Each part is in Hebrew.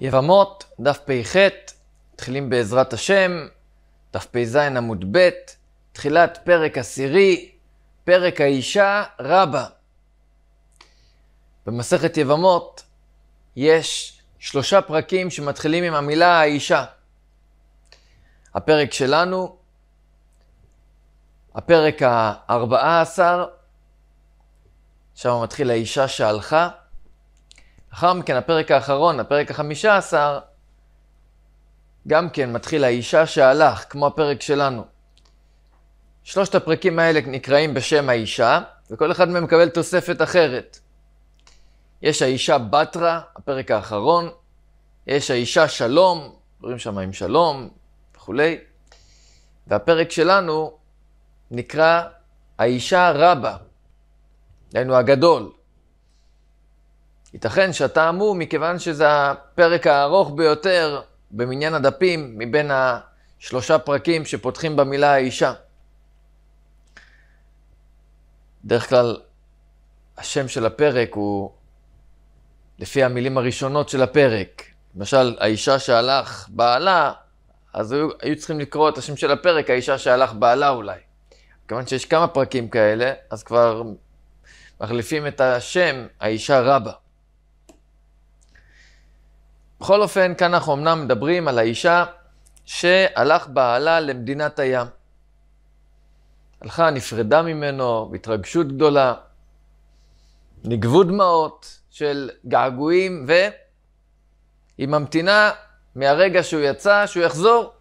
יבמות, דף פ"ח, מתחילים בעזרת השם, דף פ"ז עמוד ב', תחילת פרק עשירי, פרק האישה רבה. במסכת יבמות יש שלושה פרקים שמתחילים עם המילה האישה. הפרק שלנו, הפרק ה-14, שם מתחיל האישה שהלכה, לאחר מכן הפרק האחרון, הפרק החמישה עשר, גם כן מתחיל האישה שהלך, כמו הפרק שלנו. שלושת הפרקים האלה נקראים בשם האישה, וכל אחד מהם מקבל תוספת אחרת. יש האישה בתרה, הפרק האחרון, יש האישה שלום, דברים שם עם שלום וכולי, והפרק שלנו נקרא האישה רבה, דהיינו הגדול. ייתכן שאתה אמור, מכיוון שזה הפרק הארוך ביותר במניין הדפים מבין השלושה פרקים שפותחים במילה האישה. בדרך כלל השם של הפרק הוא לפי המילים הראשונות של הפרק. למשל, האישה שהלך בעלה, אז היו, היו צריכים לקרוא את השם של הפרק, האישה שהלך בעלה אולי. כיוון שיש כמה פרקים כאלה, אז כבר מחליפים את השם, האישה רבה. בכל אופן, כאן אנחנו אמנם מדברים על האישה שהלך בעלה למדינת הים. הלכה, נפרדה ממנו בהתרגשות גדולה, נגבו דמעות של געגועים, והיא ממתינה מהרגע שהוא יצא, שהוא יחזור.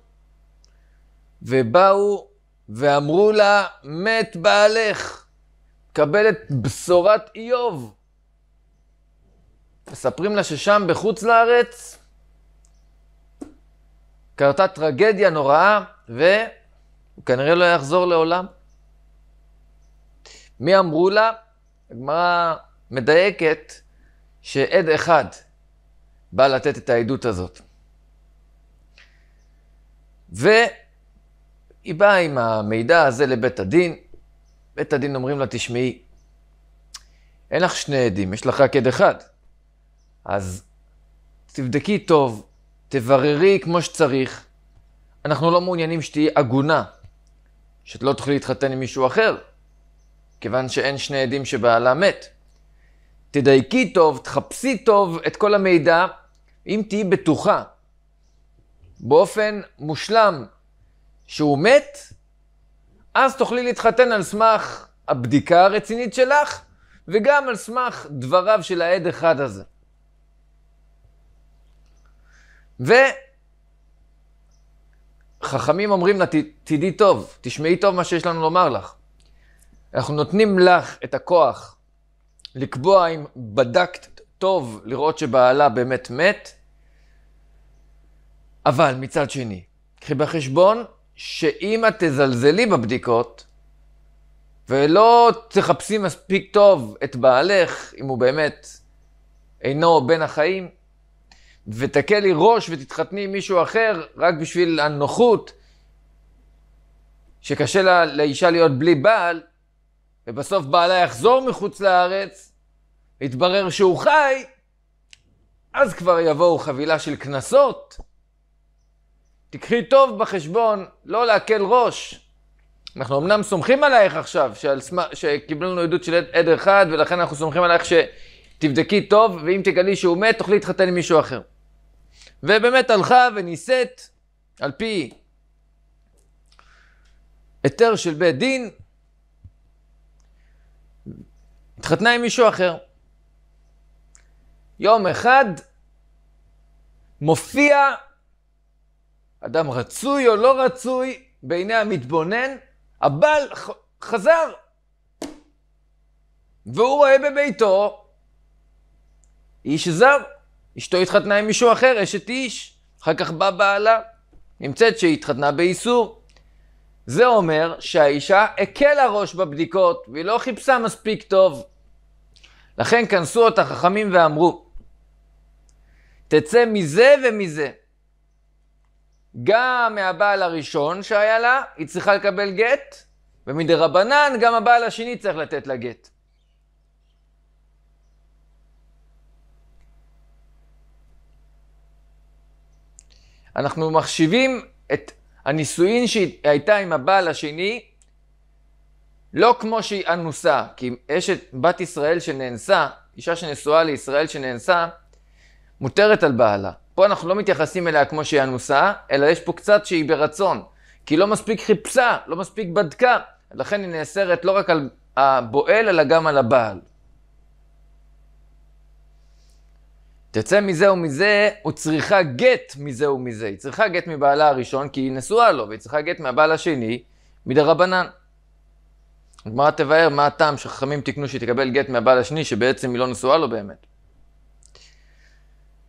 ובאו ואמרו לה, מת בעלך, קבלת בשורת איוב. מספרים לה ששם בחוץ לארץ קרתה טרגדיה נוראה, והוא כנראה לא יחזור לעולם. מי אמרו לה? הגמרא מדייקת שעד אחד בא לתת את העדות הזאת. והיא באה עם המידע הזה לבית הדין. בית הדין אומרים לה, תשמעי, אין לך שני עדים, יש לך רק עד אחד. אז תבדקי טוב, תבררי כמו שצריך. אנחנו לא מעוניינים שתהיי עגונה, שאת לא תוכלי להתחתן עם מישהו אחר, כיוון שאין שני עדים שבעלה מת. תדייקי טוב, תחפשי טוב את כל המידע, אם תהיי בטוחה באופן מושלם שהוא מת, אז תוכלי להתחתן על סמך הבדיקה הרצינית שלך, וגם על סמך דבריו של העד אחד הזה. וחכמים אומרים לה, תדעי טוב, תשמעי טוב מה שיש לנו לומר לך. אנחנו נותנים לך את הכוח לקבוע אם בדקת טוב לראות שבעלה באמת מת, אבל מצד שני, קחי בחשבון שאם את תזלזלי בבדיקות, ולא תחפשי מספיק טוב את בעלך, אם הוא באמת אינו בין החיים, ותכה לי ראש ותתחתני עם מישהו אחר רק בשביל הנוחות, שקשה לה, לאישה להיות בלי בעל, ובסוף בעלה יחזור מחוץ לארץ, יתברר שהוא חי, אז כבר יבואו חבילה של קנסות. תקחי טוב בחשבון לא להקל ראש. אנחנו אמנם סומכים עלייך עכשיו, שעל סמ... שקיבלנו עדות של עד אחד, ולכן אנחנו סומכים עלייך שתבדקי טוב, ואם תגלי שהוא מת, תוכלי להתחתן עם מישהו אחר. ובאמת הלכה ונישאת על פי היתר של בית דין, התחתנה עם מישהו אחר. יום אחד מופיע אדם רצוי או לא רצוי בעיני המתבונן, הבעל חזר. והוא רואה בביתו איש זר. אשתו התחתנה עם מישהו אחר, אשת איש, אחר כך בא בעלה, נמצאת שהיא התחתנה באיסור. זה אומר שהאישה הקלה ראש בבדיקות, והיא לא חיפשה מספיק טוב. לכן כנסו אותה חכמים ואמרו, תצא מזה ומזה. גם מהבעל הראשון שהיה לה, היא צריכה לקבל גט, ומדרבנן גם הבעל השני צריך לתת לה גט. אנחנו מחשיבים את הנישואין שהייתה עם הבעל השני לא כמו שהיא אנוסה, כי אשת בת ישראל שנאנסה, אישה שנשואה לישראל שנאנסה, מותרת על בעלה. פה אנחנו לא מתייחסים אליה כמו שהיא אנוסה, אלא יש פה קצת שהיא ברצון. כי היא לא מספיק חיפשה, לא מספיק בדקה, לכן היא נאסרת לא רק על הבועל, אלא גם על הבעל. תצא מזה ומזה, או צריכה גט מזה ומזה. היא צריכה גט מבעלה הראשון, כי היא נשואה לו, והיא צריכה גט מהבעל השני, מדרבנן. הגמרא תבהר מה הטעם שחכמים תיקנו שהיא תקבל גט מהבעל השני, שבעצם היא לא נשואה לו באמת.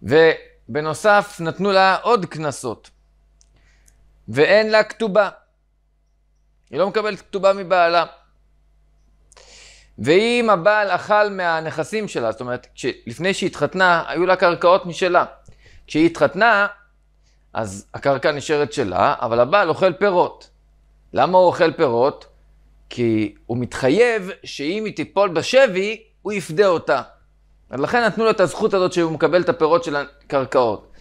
ובנוסף, נתנו לה עוד קנסות. ואין לה כתובה. היא לא מקבלת כתובה מבעלה. ואם הבעל אכל מהנכסים שלה, זאת אומרת, לפני שהיא התחתנה, היו לה קרקעות משלה. כשהיא התחתנה, אז הקרקע נשארת שלה, אבל הבעל אוכל פירות. למה הוא אוכל פירות? כי הוא מתחייב שאם היא תיפול בשבי, הוא יפדה אותה. ולכן נתנו לו את הזכות הזאת שהוא מקבל את הפירות של הקרקעות.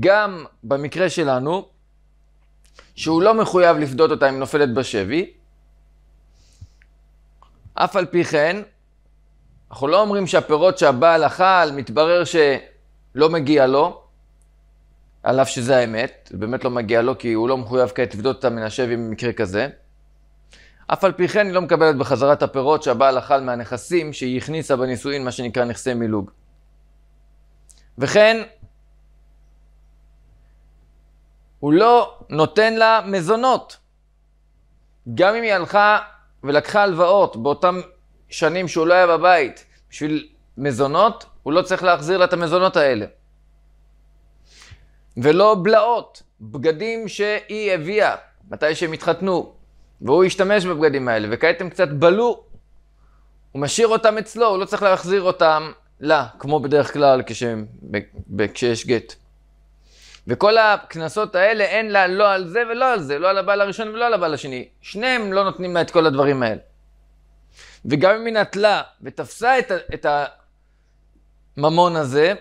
גם במקרה שלנו, שהוא לא מחויב לפדות אותה אם נופלת בשבי, אף על פי כן, אנחנו לא אומרים שהפירות שהבעל אכל, מתברר שלא מגיע לו, על אף שזה האמת, באמת לא מגיע לו, כי הוא לא מחויב כעת לבדות את המנשב עם מקרה כזה. אף על פי כן היא לא מקבלת בחזרה את הפירות שהבעל אכל מהנכסים שהיא הכניסה בנישואין, מה שנקרא נכסי מילוג. וכן, הוא לא נותן לה מזונות. גם אם היא הלכה ולקחה הלוואות באותם שנים שהוא לא היה בבית בשביל מזונות, הוא לא צריך להחזיר לה את המזונות האלה. ולא בלעות, בגדים שהיא הביאה מתי שהם התחתנו, והוא השתמש בבגדים האלה, וכעת הם קצת בלו. הוא משאיר אותם אצלו, הוא לא צריך להחזיר אותם לה, כמו בדרך כלל כשהם, כשיש גט. וכל הקנסות האלה אין לה לא על זה ולא על זה, לא על הבעל הראשון ולא על הבעל השני. שניהם לא נותנים לה את כל הדברים האלה. וגם אם היא נטלה ותפסה את, את הממון הזה,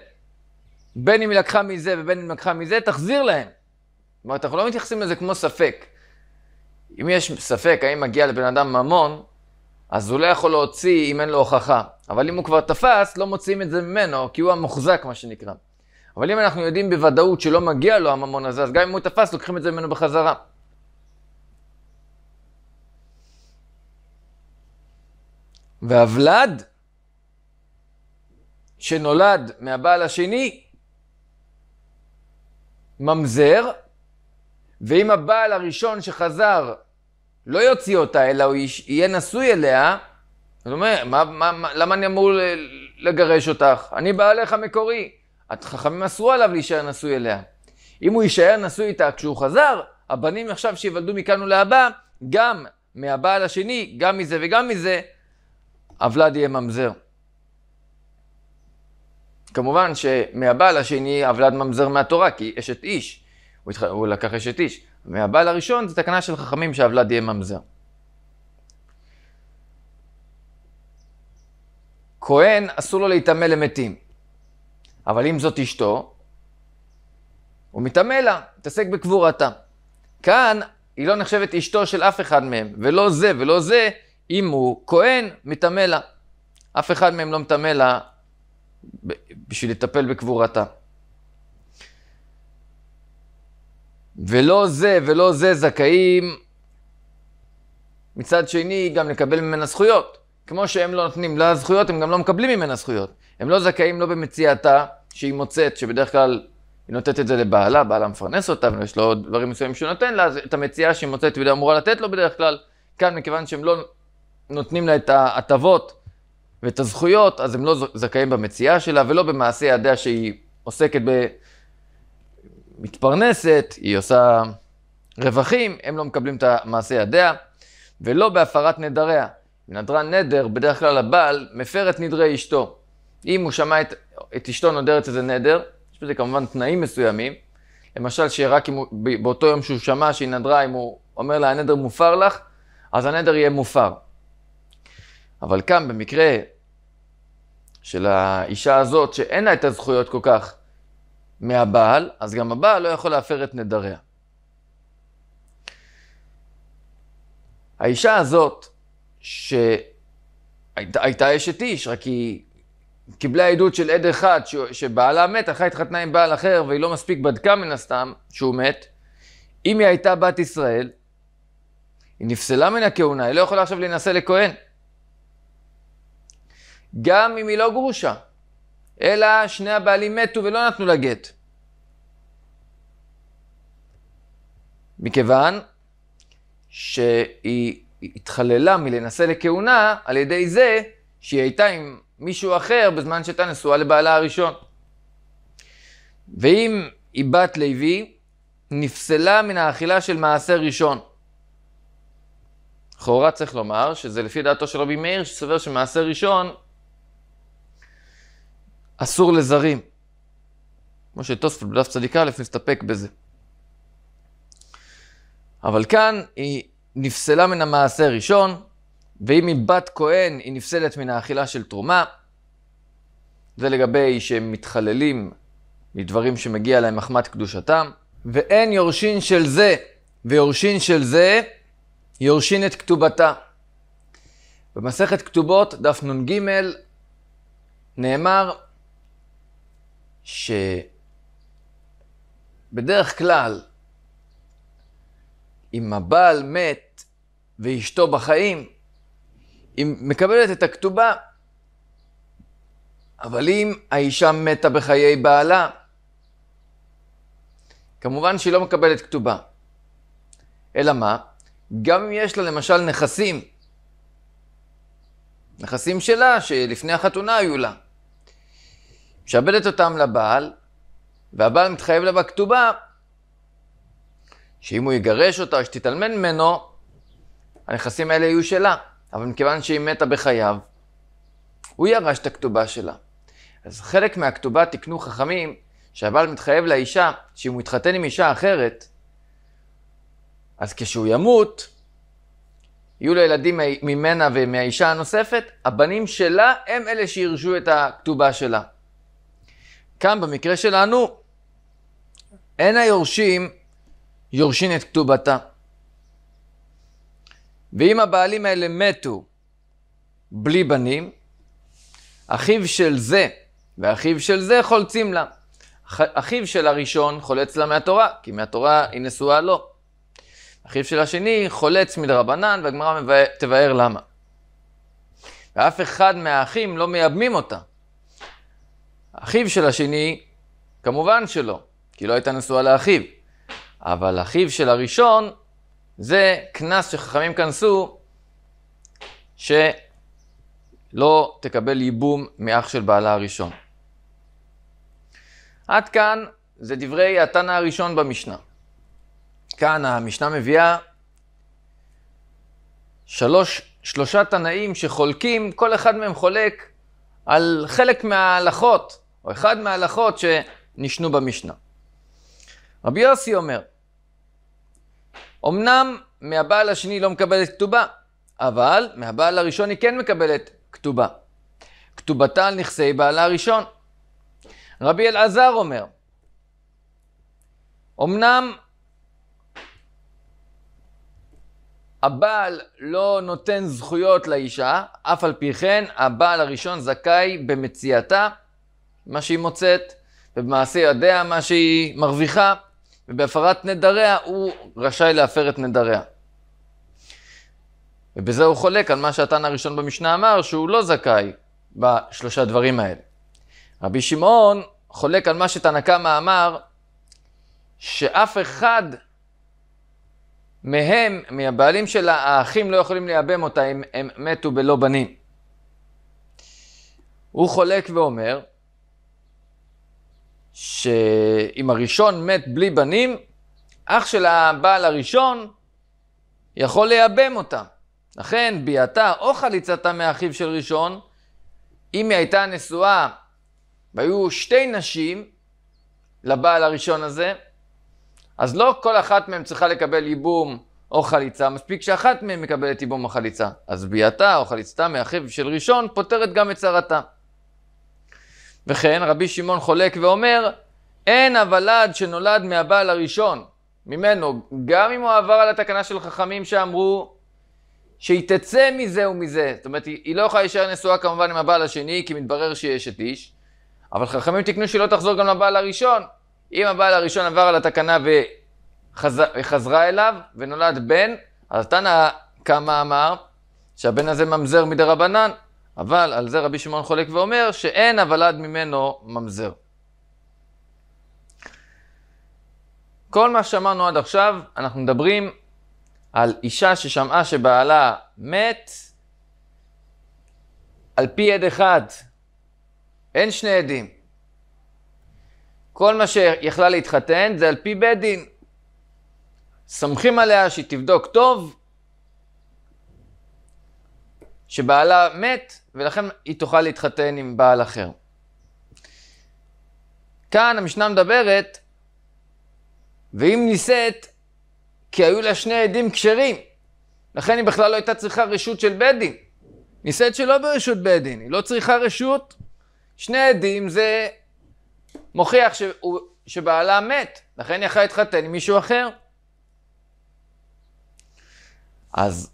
בין אם היא לקחה מזה ובין אם היא לקחה מזה, תחזיר להם. זאת אומרת, אנחנו לא מתייחסים לזה כמו ספק. אם יש ספק האם מגיע לבן אדם ממון, אז הוא לא יכול להוציא אם אין לו הוכחה. אבל אם הוא כבר תפס, לא מוציאים את זה ממנו, כי הוא המוחזק, מה שנקרא. אבל אם אנחנו יודעים בוודאות שלא מגיע לו הממון הזה, אז גם אם הוא תפס, לוקחים את זה ממנו בחזרה. והוולד שנולד מהבעל השני, ממזר, ואם הבעל הראשון שחזר לא יוציא אותה, אלא הוא יהיה נשוי אליה, זאת אומרת, מה, מה, מה, למה אני אמור לגרש אותך? אני בעלך המקורי. החכמים אסרו עליו להישאר נשוי אליה. אם הוא יישאר נשוי איתה כשהוא חזר, הבנים עכשיו שיוולדו מכאן ולהבא, גם מהבעל השני, גם מזה וגם מזה, הוולד יהיה ממזר. כמובן שמהבעל השני הוולד ממזר מהתורה, כי אשת איש. הוא, התח... הוא לקח אשת איש. מהבעל הראשון זה תקנה של חכמים שהוולד יהיה ממזר. כהן אסור לו להיטמא למתים. אבל אם זאת אשתו, הוא מטמא לה, מתעסק בקבורתה. כאן היא לא נחשבת אשתו של אף אחד מהם, ולא זה ולא זה, אם הוא כהן, מטמא לה. אף אחד מהם לא מטמא לה בשביל לטפל בקבורתה. ולא זה ולא זה זכאים מצד שני גם לקבל ממנה זכויות. כמו שהם לא נותנים לה זכויות, הם גם לא מקבלים ממנה זכויות. הם לא זכאים לא במציאתה שהיא מוצאת, שבדרך כלל היא נותנת את זה לבעלה, בעלה מפרנס אותה, ויש לו עוד דברים מסוימים שהוא נותן לה, אז את המציאה שהיא מוצאת והיא אמורה לתת לו בדרך כלל, כאן מכיוון שהם לא נותנים לה את ההטבות ואת הזכויות, אז הם לא זכאים במציאה שלה ולא במעשה ידיה שהיא עוסקת ב... מתפרנסת, היא עושה רווחים, הם לא מקבלים את המעשה ידיה, ולא בהפרת נדריה. נדרה נדר, בדרך כלל הבעל מפר את נדרי אשתו. אם הוא שמע את, את אשתו נודרת איזה נדר, יש בזה כמובן תנאים מסוימים, למשל שרק אם הוא, באותו יום שהוא שמע שהיא נדרה, אם הוא אומר לה הנדר מופר לך, אז הנדר יהיה מופר. אבל כאן במקרה של האישה הזאת, שאין לה את הזכויות כל כך מהבעל, אז גם הבעל לא יכול להפר את נדריה. האישה הזאת, שהייתה אשת איש, רק היא קיבלה עדות של עד אחד ש... שבעלה מת, אחרי התחתנה עם בעל אחר והיא לא מספיק בדקה מן הסתם שהוא מת, אם היא הייתה בת ישראל, היא נפסלה מן הכהונה, היא לא יכולה עכשיו להינשא לכהן. גם אם היא לא גרושה, אלא שני הבעלים מתו ולא נתנו לה גט. מכיוון שהיא התחללה מלנשא לכהונה על ידי זה שהיא הייתה עם מישהו אחר בזמן שהייתה נשואה לבעלה הראשון. ואם היא בת לוי, נפסלה מן האכילה של מעשה ראשון. לכאורה צריך לומר שזה לפי דעתו של רבי מאיר, שסובר שמעשה ראשון אסור לזרים. כמו שתוספות בדף צדיקה א' מסתפק בזה. אבל כאן היא נפסלה מן המעשה ראשון, ואם היא בת כהן, היא נפסדת מן האכילה של תרומה. זה לגבי מתחללים מדברים שמגיע להם מחמת קדושתם. ואין יורשין של זה, ויורשין של זה, יורשין את כתובתה. במסכת כתובות, דף נ"ג, נאמר שבדרך כלל, אם הבעל מת ואשתו בחיים, היא מקבלת את הכתובה. אבל אם האישה מתה בחיי בעלה, כמובן שהיא לא מקבלת כתובה. אלא מה? גם אם יש לה למשל נכסים, נכסים שלה שלפני החתונה היו לה, משעבדת אותם לבעל, והבעל מתחייב לה בכתובה, שאם הוא יגרש אותה, שתתעלמן ממנו, הנכסים האלה יהיו שלה. אבל מכיוון שהיא מתה בחייו, הוא ירש את הכתובה שלה. אז חלק מהכתובה תיקנו חכמים שהבעל מתחייב לאישה שאם הוא יתחתן עם אישה אחרת, אז כשהוא ימות, יהיו לו ילדים ממנה ומהאישה הנוספת, הבנים שלה הם אלה שירשו את הכתובה שלה. כאן במקרה שלנו, אין היורשים יורשים את כתובתה. ואם הבעלים האלה מתו בלי בנים, אחיו של זה ואחיו של זה חולצים לה. אחיו של הראשון חולץ לה מהתורה, כי מהתורה היא נשואה לו. לא. אחיו של השני חולץ מדרבנן, והגמרא תבאר למה. ואף אחד מהאחים לא מייבמים אותה. אחיו של השני, כמובן שלא, כי לא הייתה נשואה לאחיו. אבל אחיו של הראשון זה קנס שחכמים כנסו, שלא תקבל ייבום מאח של בעלה הראשון. עד כאן זה דברי התנא הראשון במשנה. כאן המשנה מביאה שלוש, שלושה תנאים שחולקים, כל אחד מהם חולק על חלק מההלכות, או אחד מההלכות שנשנו במשנה. רבי יוסי אומר, אמנם מהבעל השני לא מקבלת כתובה, אבל מהבעל הראשון היא כן מקבלת כתובה. כתובתה על נכסי בעלה הראשון. רבי אלעזר אומר, אמנם הבעל לא נותן זכויות לאישה, אף על פי כן הבעל הראשון זכאי במציאתה, מה שהיא מוצאת, ובמעשה יודע מה שהיא מרוויחה, ובהפרת נדריה הוא רשאי להפר את נדריה. ובזה הוא חולק על מה שהתן הראשון במשנה אמר, שהוא לא זכאי בשלושה דברים האלה. רבי שמעון חולק על מה שתנא קמא אמר, שאף אחד מהם, מהבעלים של האחים, לא יכולים לייבם אותה אם הם מתו בלא בנים. הוא חולק ואומר, שאם הראשון מת בלי בנים, אח של הבעל הראשון יכול לייבם אותה. לכן ביאתה או חליצתה מאחיו של ראשון, אם היא הייתה נשואה והיו שתי נשים לבעל הראשון הזה, אז לא כל אחת מהן צריכה לקבל ייבום או חליצה, מספיק שאחת מהן מקבלת ייבום או חליצה. אז ביאתה או חליצתה מאחיו של ראשון פותרת גם את צרתה. וכן רבי שמעון חולק ואומר, אין הוולד שנולד מהבעל הראשון, ממנו, גם אם הוא עבר על התקנה של חכמים שאמרו שהיא תצא מזה ומזה, זאת אומרת, היא, לא יכולה להישאר נשואה כמובן עם הבעל השני, כי מתברר שיש את איש, אבל חכמים תיקנו שהיא לא תחזור גם לבעל הראשון. אם הבעל הראשון עבר על התקנה וחזרה וחז... אליו, ונולד בן, אז תנא קמא אמר שהבן הזה ממזר מדרבנן, אבל על זה רבי שמעון חולק ואומר שאין הוולד ממנו ממזר. כל מה שאמרנו עד עכשיו, אנחנו מדברים על אישה ששמעה שבעלה מת, על פי עד אחד, אין שני עדים. כל מה שיכלה להתחתן זה על פי בית דין. סומכים עליה שהיא תבדוק טוב, שבעלה מת, ולכן היא תוכל להתחתן עם בעל אחר. כאן המשנה מדברת, ואם נישאת, כי היו לה שני עדים כשרים, לכן היא בכלל לא הייתה צריכה רשות של בית דין. נישאת שלא ברשות בית דין, היא לא צריכה רשות. שני עדים זה מוכיח שהוא, שבעלה מת, לכן היא יכולה להתחתן עם מישהו אחר. אז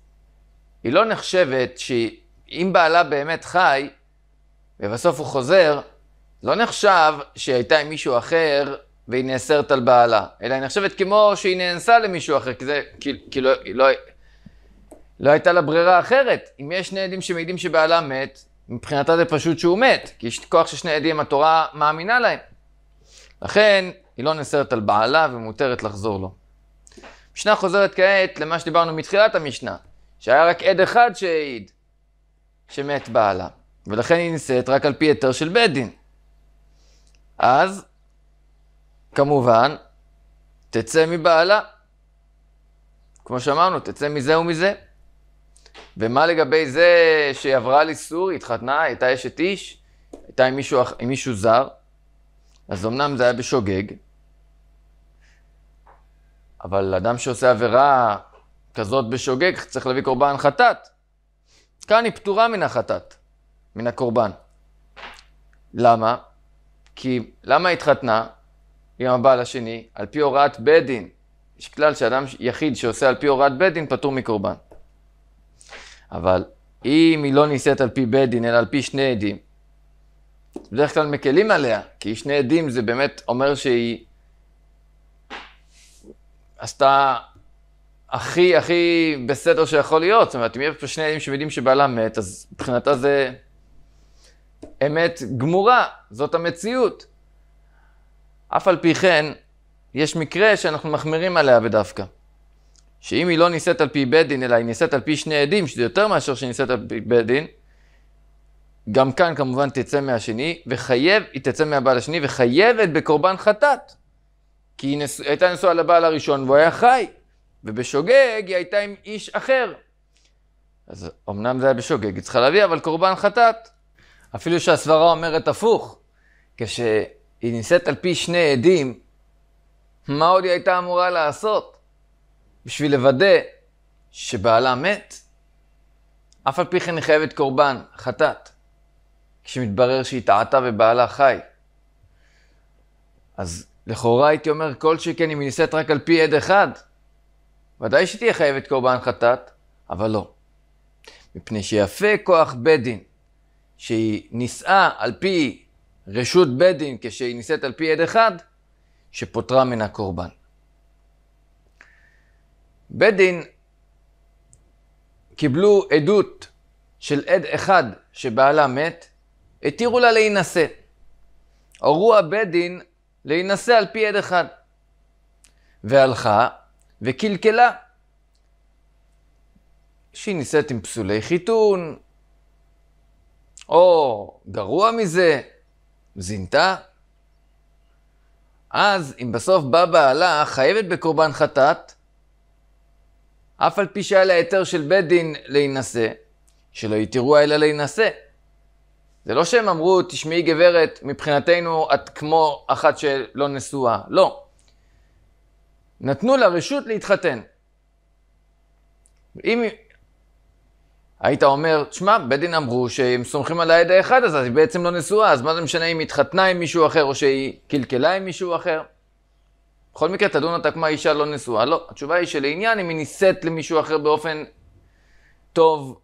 היא לא נחשבת שהיא אם בעלה באמת חי, ובסוף הוא חוזר, לא נחשב שהיא הייתה עם מישהו אחר והיא נאסרת על בעלה, אלא היא נחשבת כמו שהיא נאנסה למישהו אחר, כי זה, כי, כי לא, לא, לא הייתה לה ברירה אחרת. אם יש שני עדים שמעידים שבעלה מת, מבחינתה זה פשוט שהוא מת, כי יש כוח ששני עדים התורה מאמינה להם. לכן, היא לא נאסרת על בעלה ומותרת לחזור לו. המשנה חוזרת כעת למה שדיברנו מתחילת המשנה, שהיה רק עד אחד שהעיד. שמת בעלה, ולכן היא נישאת רק על פי היתר של בית דין. אז, כמובן, תצא מבעלה. כמו שאמרנו, תצא מזה ומזה. ומה לגבי זה שהיא עברה לסור, היא התחתנה, הייתה אשת איש, הייתה עם מישהו, עם מישהו זר, אז אמנם זה היה בשוגג, אבל אדם שעושה עבירה כזאת בשוגג צריך להביא קורבן חטאת. כאן היא פטורה מן החטאת, מן הקורבן. למה? כי למה היא התחתנה עם הבעל השני? על פי הוראת בית דין. יש כלל שאדם יחיד שעושה על פי הוראת בית דין פטור מקורבן. אבל אם היא לא נישאת על פי בית דין, אלא על פי שני עדים, בדרך כלל מקלים עליה, כי שני עדים זה באמת אומר שהיא עשתה הכי הכי בסדר שיכול להיות. זאת אומרת, אם יש פה שני ילדים שיודעים שבעלה מת, אז מבחינתה זה אמת גמורה, זאת המציאות. אף על פי כן, יש מקרה שאנחנו מחמירים עליה בדווקא. שאם היא לא נישאת על פי בית דין, אלא היא נישאת על פי שני עדים, שזה יותר מאשר שנישאת על פי בית דין, גם כאן כמובן תצא מהשני, וחייב, היא תצא מהבעל השני, וחייבת בקורבן חטאת. כי היא נס... הייתה נשואה לבעל הראשון והוא היה חי. ובשוגג היא הייתה עם איש אחר. אז אמנם זה היה בשוגג, היא צריכה להביא, אבל קורבן חטאת. אפילו שהסברה אומרת הפוך, כשהיא נישאת על פי שני עדים, מה עוד היא הייתה אמורה לעשות? בשביל לוודא שבעלה מת, אף על פי כן היא חייבת קורבן, חטאת, כשמתברר שהיא טעתה ובעלה חי. אז לכאורה הייתי אומר, כל שכן אם היא נישאת רק על פי עד אחד, ודאי שתהיה חייבת קורבן חטאת, אבל לא. מפני שיפה כוח בית דין, שהיא נישאה על פי רשות בית דין, כשהיא נישאת על פי עד אחד, שפוטרה מן הקורבן. בית דין קיבלו עדות של עד אחד שבעלה מת, התירו לה להינשא. הורו הבית דין להינשא על פי עד אחד. והלכה וקלקלה. שהיא נישאת עם פסולי חיתון, או גרוע מזה, זינתה. אז אם בסוף בא בעלה חייבת בקורבן חטאת, אף על פי שהיה לה היתר של בית דין להינשא, שלא יתירוה אלא להינשא. זה לא שהם אמרו, תשמעי גברת, מבחינתנו את כמו אחת שלא נשואה. לא. נתנו לה רשות להתחתן. אם היית אומר, שמע, בית דין אמרו שהם סומכים על העד האחד הזה, אז היא בעצם לא נשואה, אז מה זה משנה אם היא התחתנה עם מישהו אחר או שהיא קלקלה עם מישהו אחר? בכל מקרה, תדון אותה כמו האישה לא נשואה. לא, התשובה היא שלעניין, אם היא נישאת למישהו אחר באופן טוב,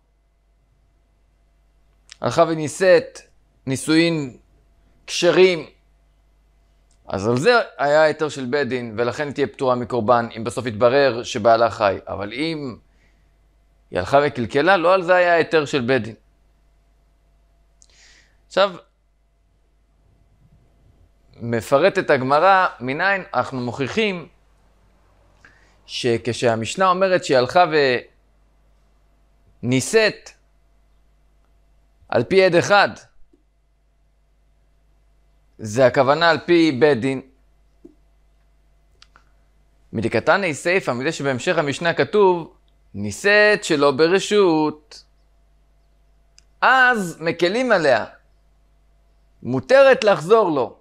הלכה ונישאת נישואין כשרים, אז על זה היה היתר של בית דין, ולכן תהיה פטורה מקורבן, אם בסוף יתברר שבעלה חי. אבל אם היא הלכה וקלקלה, לא על זה היה היתר של בית דין. עכשיו, מפרטת הגמרא, מניין אנחנו מוכיחים שכשהמשנה אומרת שהיא הלכה ונישאת על פי עד אחד, זה הכוונה על פי בית דין. מדקתני סייפה, מזה שבהמשך המשנה כתוב, נישאת שלא ברשות. אז מקלים עליה. מותרת לחזור לו.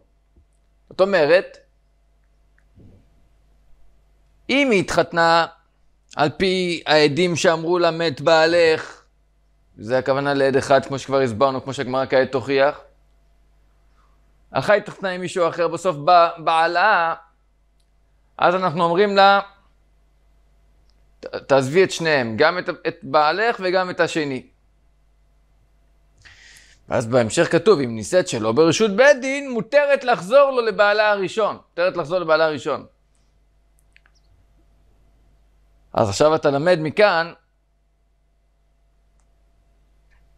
זאת אומרת, אם היא התחתנה על פי העדים שאמרו לה מת בעלך, זה הכוונה לעד אחד, כמו שכבר הסברנו, כמו שהגמרא כעת תוכיח, החי התחתנה עם מישהו אחר, בסוף בעלה, אז אנחנו אומרים לה, תעזבי את שניהם, גם את, את בעלך וגם את השני. ואז בהמשך כתוב, אם נישאת שלא ברשות בית דין, מותרת לחזור לו לבעלה הראשון. מותרת לחזור לבעלה הראשון. אז עכשיו אתה למד מכאן,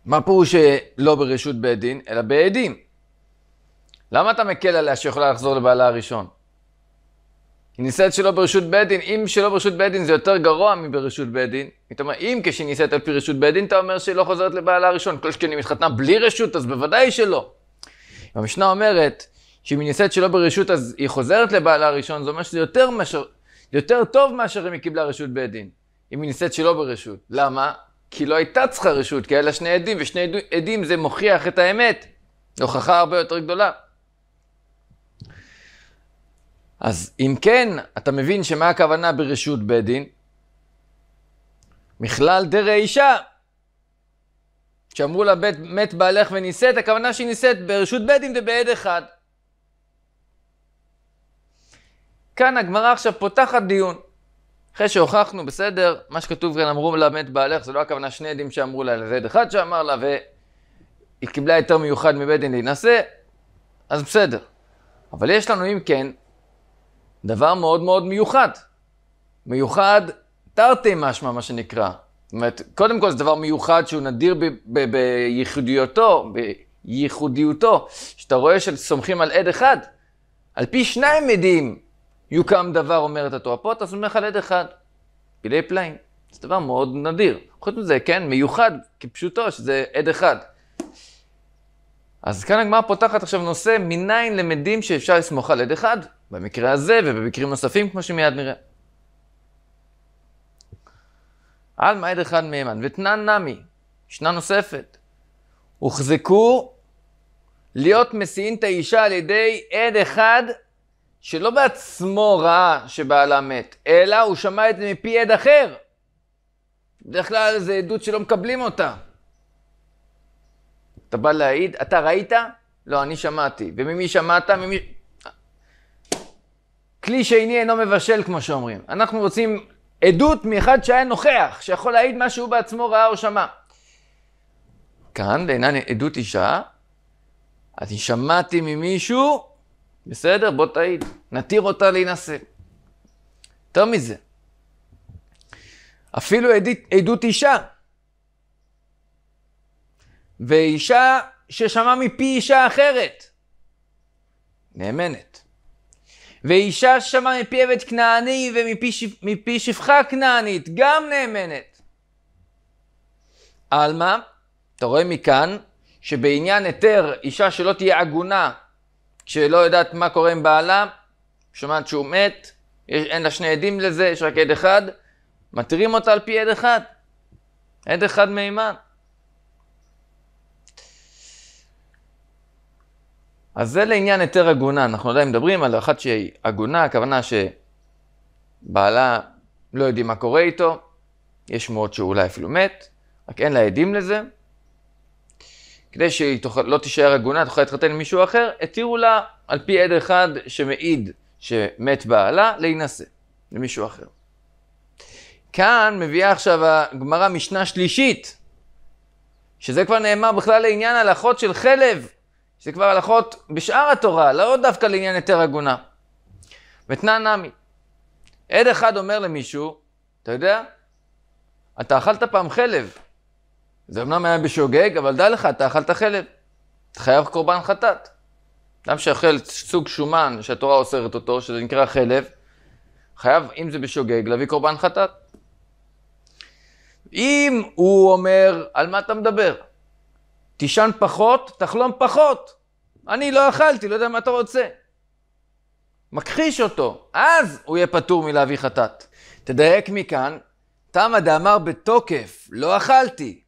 מה פירוש שלא ברשות בית דין, אלא בעדים. למה אתה מקל עליה שיכולה לחזור לבעלה הראשון? היא נישאת שלא ברשות בית דין, אם שלא ברשות בית דין זה יותר גרוע מברשות בית דין. זאת אומרת, אם כשהיא נישאת על פי רשות בית דין, אתה אומר שהיא לא חוזרת לבעלה הראשון. כל שכן היא מתחתנה בלי רשות, אז בוודאי שלא. המשנה אומרת, שאם היא נישאת שלא ברשות, אז היא חוזרת לבעלה הראשון, זה אומר שזה יותר, משר, יותר טוב מאשר אם היא קיבלה רשות בית דין. אם היא נישאת שלא ברשות. למה? כי לא הייתה צריכה רשות, כי היה לה שני עדים, ושני עדים זה מוכיח את האמת. הוכחה הרבה יותר גדולה. אז אם כן, אתה מבין שמה הכוונה ברשות בית דין? מכלל אישה. כשאמרו לה בית, מת בעלך ונישאת, הכוונה שהיא נישאת ברשות בית דין ובעד אחד. כאן הגמרא עכשיו פותחת דיון. אחרי שהוכחנו, בסדר, מה שכתוב כאן אמרו לה מת בעלך, זה לא הכוונה שני עדים שאמרו לה, אלא זה עד אחד שאמר לה, והיא קיבלה היתר מיוחד מבית דין להינשא, אז בסדר. אבל יש לנו, אם כן, דבר מאוד מאוד מיוחד. מיוחד תרתי משמע, מה שנקרא. זאת אומרת, קודם כל זה דבר מיוחד שהוא נדיר ב- ב- בייחודיותו, בייחודיותו, שאתה רואה שסומכים על עד אחד. על פי שניים עדים יוקם דבר, אומרת התורה. פה אתה סומך על עד אחד. פילי פלאים. זה דבר מאוד נדיר. חוץ מזה, כן, מיוחד כפשוטו, שזה עד אחד. אז כאן הגמרא פותחת עכשיו נושא, מניין למדים שאפשר לסמוך על עד אחד? במקרה הזה ובמקרים נוספים, כמו שמיד נראה. על מעד אחד מהימן, ותנן נמי, משנה נוספת, הוחזקו להיות מסיעים את האישה על ידי עד אחד שלא בעצמו ראה שבעלה מת, אלא הוא שמע את זה מפי עד אחר. בדרך כלל זו עדות שלא מקבלים אותה. אתה בא להעיד, אתה ראית? לא, אני שמעתי. וממי שמעת? ממי... כלי שאיני אינו מבשל, כמו שאומרים. אנחנו רוצים עדות מאחד שהיה נוכח, שיכול להעיד מה שהוא בעצמו ראה או שמע. כאן, לעניין עדות אישה, אני שמעתי ממישהו, בסדר, בוא תעיד, נתיר אותה להינשא. יותר מזה, אפילו עדית, עדות אישה. ואישה ששמעה מפי אישה אחרת, נאמנת. ואישה שמה מפי עבד כנעני ומפי שפחה כנענית, גם נאמנת. עלמא, אתה רואה מכאן שבעניין היתר, אישה שלא תהיה עגונה, שלא יודעת מה קורה עם בעלה, שומעת שהוא מת, יש, אין לה שני עדים לזה, יש רק עד אחד, מתירים אותה על פי עד אחד. עד אחד מהימן. אז זה לעניין היתר עגונה, אנחנו עדיין מדברים על אחת שהיא עגונה, הכוונה שבעלה לא יודעים מה קורה איתו, יש שמועות שהוא אולי אפילו מת, רק אין לה עדים לזה. כדי שהיא תוכל, לא תישאר עגונה, תוכל להתחתן עם מישהו אחר, התירו לה, על פי עד אחד שמעיד שמת בעלה, להינשא למישהו אחר. כאן מביאה עכשיו הגמרא משנה שלישית, שזה כבר נאמר בכלל לעניין הלכות של חלב. שזה כבר הלכות בשאר התורה, לא דווקא לעניין היתר עגונה. ותנא נמי. עד אחד אומר למישהו, אתה יודע, אתה אכלת פעם חלב. זה אמנם היה בשוגג, אבל דע לך, אתה אכלת חלב. אתה חייב קורבן חטאת. אדם שאכל סוג שומן שהתורה אוסרת אותו, שזה נקרא חלב, חייב, אם זה בשוגג, להביא קורבן חטאת. אם הוא אומר, על מה אתה מדבר? תישן פחות, תחלום פחות. אני לא אכלתי, לא יודע מה אתה רוצה. מכחיש אותו, אז הוא יהיה פטור מלהביא חטאת. תדייק מכאן, תמא דאמר בתוקף, לא אכלתי,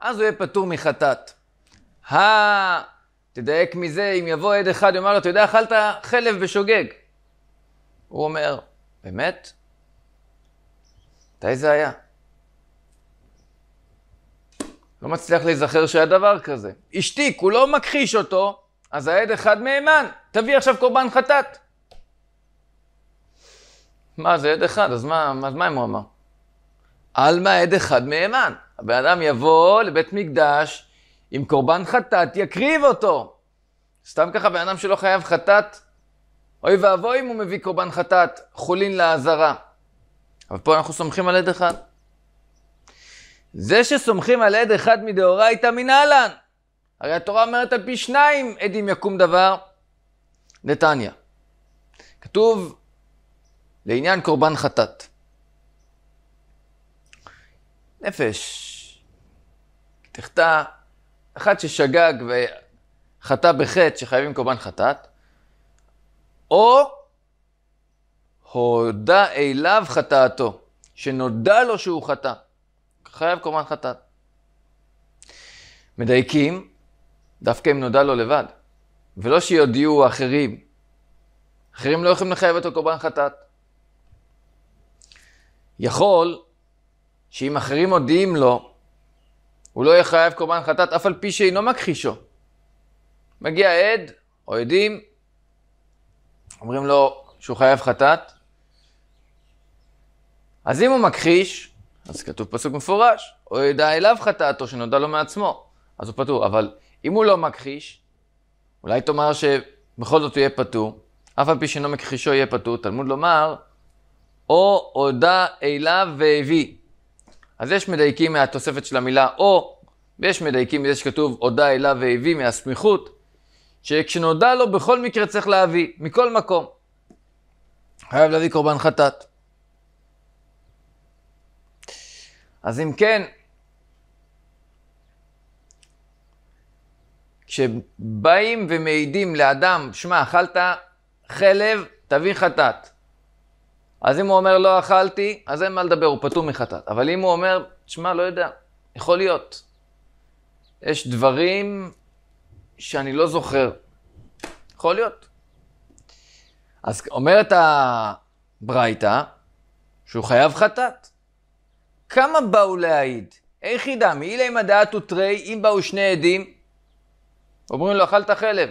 אז הוא יהיה פטור מחטאת. ה... תדייק מזה, אם יבוא עד אחד יאמר לו, אתה יודע, אכלת חלב בשוגג. הוא אומר, באמת? מתי זה היה? לא מצליח להיזכר שהיה דבר כזה. השתיק, הוא לא מכחיש אותו, אז העד אחד מהימן, תביא עכשיו קורבן חטאת. מה, זה עד אחד, אז מה, מה, מה אם הוא אמר? עלמא עד אחד מהימן. הבן אדם יבוא לבית מקדש עם קורבן חטאת, יקריב אותו. סתם ככה בן אדם שלא חייב חטאת, אוי ואבוי אם הוא מביא קורבן חטאת, חולין לעזרה. אבל פה אנחנו סומכים על עד אחד. זה שסומכים על עד אחד מדאורייתא מנהלן. הרי התורה אומרת על פי שניים עדים יקום דבר. נתניה. כתוב לעניין קורבן חטאת. נפש, תחטא, אחד ששגג וחטא בחטא שחייבים קורבן חטאת, או הודה אליו חטאתו, שנודע לו שהוא חטא. חייב קורבן חטאת. מדייקים, דווקא אם נודע לו לבד, ולא שיודיעו אחרים. אחרים לא יכולים לחייב אותו קורבן חטאת. יכול שאם אחרים מודיעים לו, הוא לא יהיה חייב קורבן חטאת, אף על פי שאינו מכחישו. מגיע עד או עדים, אומרים לו שהוא חייב חטאת. אז אם הוא מכחיש, אז כתוב פסוק מפורש, או ידע אליו חטאתו שנודע לו מעצמו, אז הוא פטור. אבל אם הוא לא מכחיש, אולי תאמר שבכל זאת הוא יהיה פטור, אף על פי שאינו מכחישו יהיה פטור, תלמוד לומר, או הודה אליו והביא. אז יש מדייקים מהתוספת של המילה או, ויש מדייקים מזה שכתוב הודה אליו והביא מהסמיכות, שכשנודע לו בכל מקרה צריך להביא, מכל מקום. חייב להביא קורבן חטאת. אז אם כן, כשבאים ומעידים לאדם, שמע, אכלת חלב, תביא חטאת. אז אם הוא אומר לא אכלתי, אז אין מה לדבר, הוא פטור מחטאת. אבל אם הוא אומר, שמע, לא יודע, יכול להיות. יש דברים שאני לא זוכר. יכול להיות. אז אומרת הברייתא שהוא חייב חטאת. כמה באו להעיד? איך ידע? מי אלה מאילי מדעת ותרי, אם באו שני עדים, אומרים לו, אכלת חלב.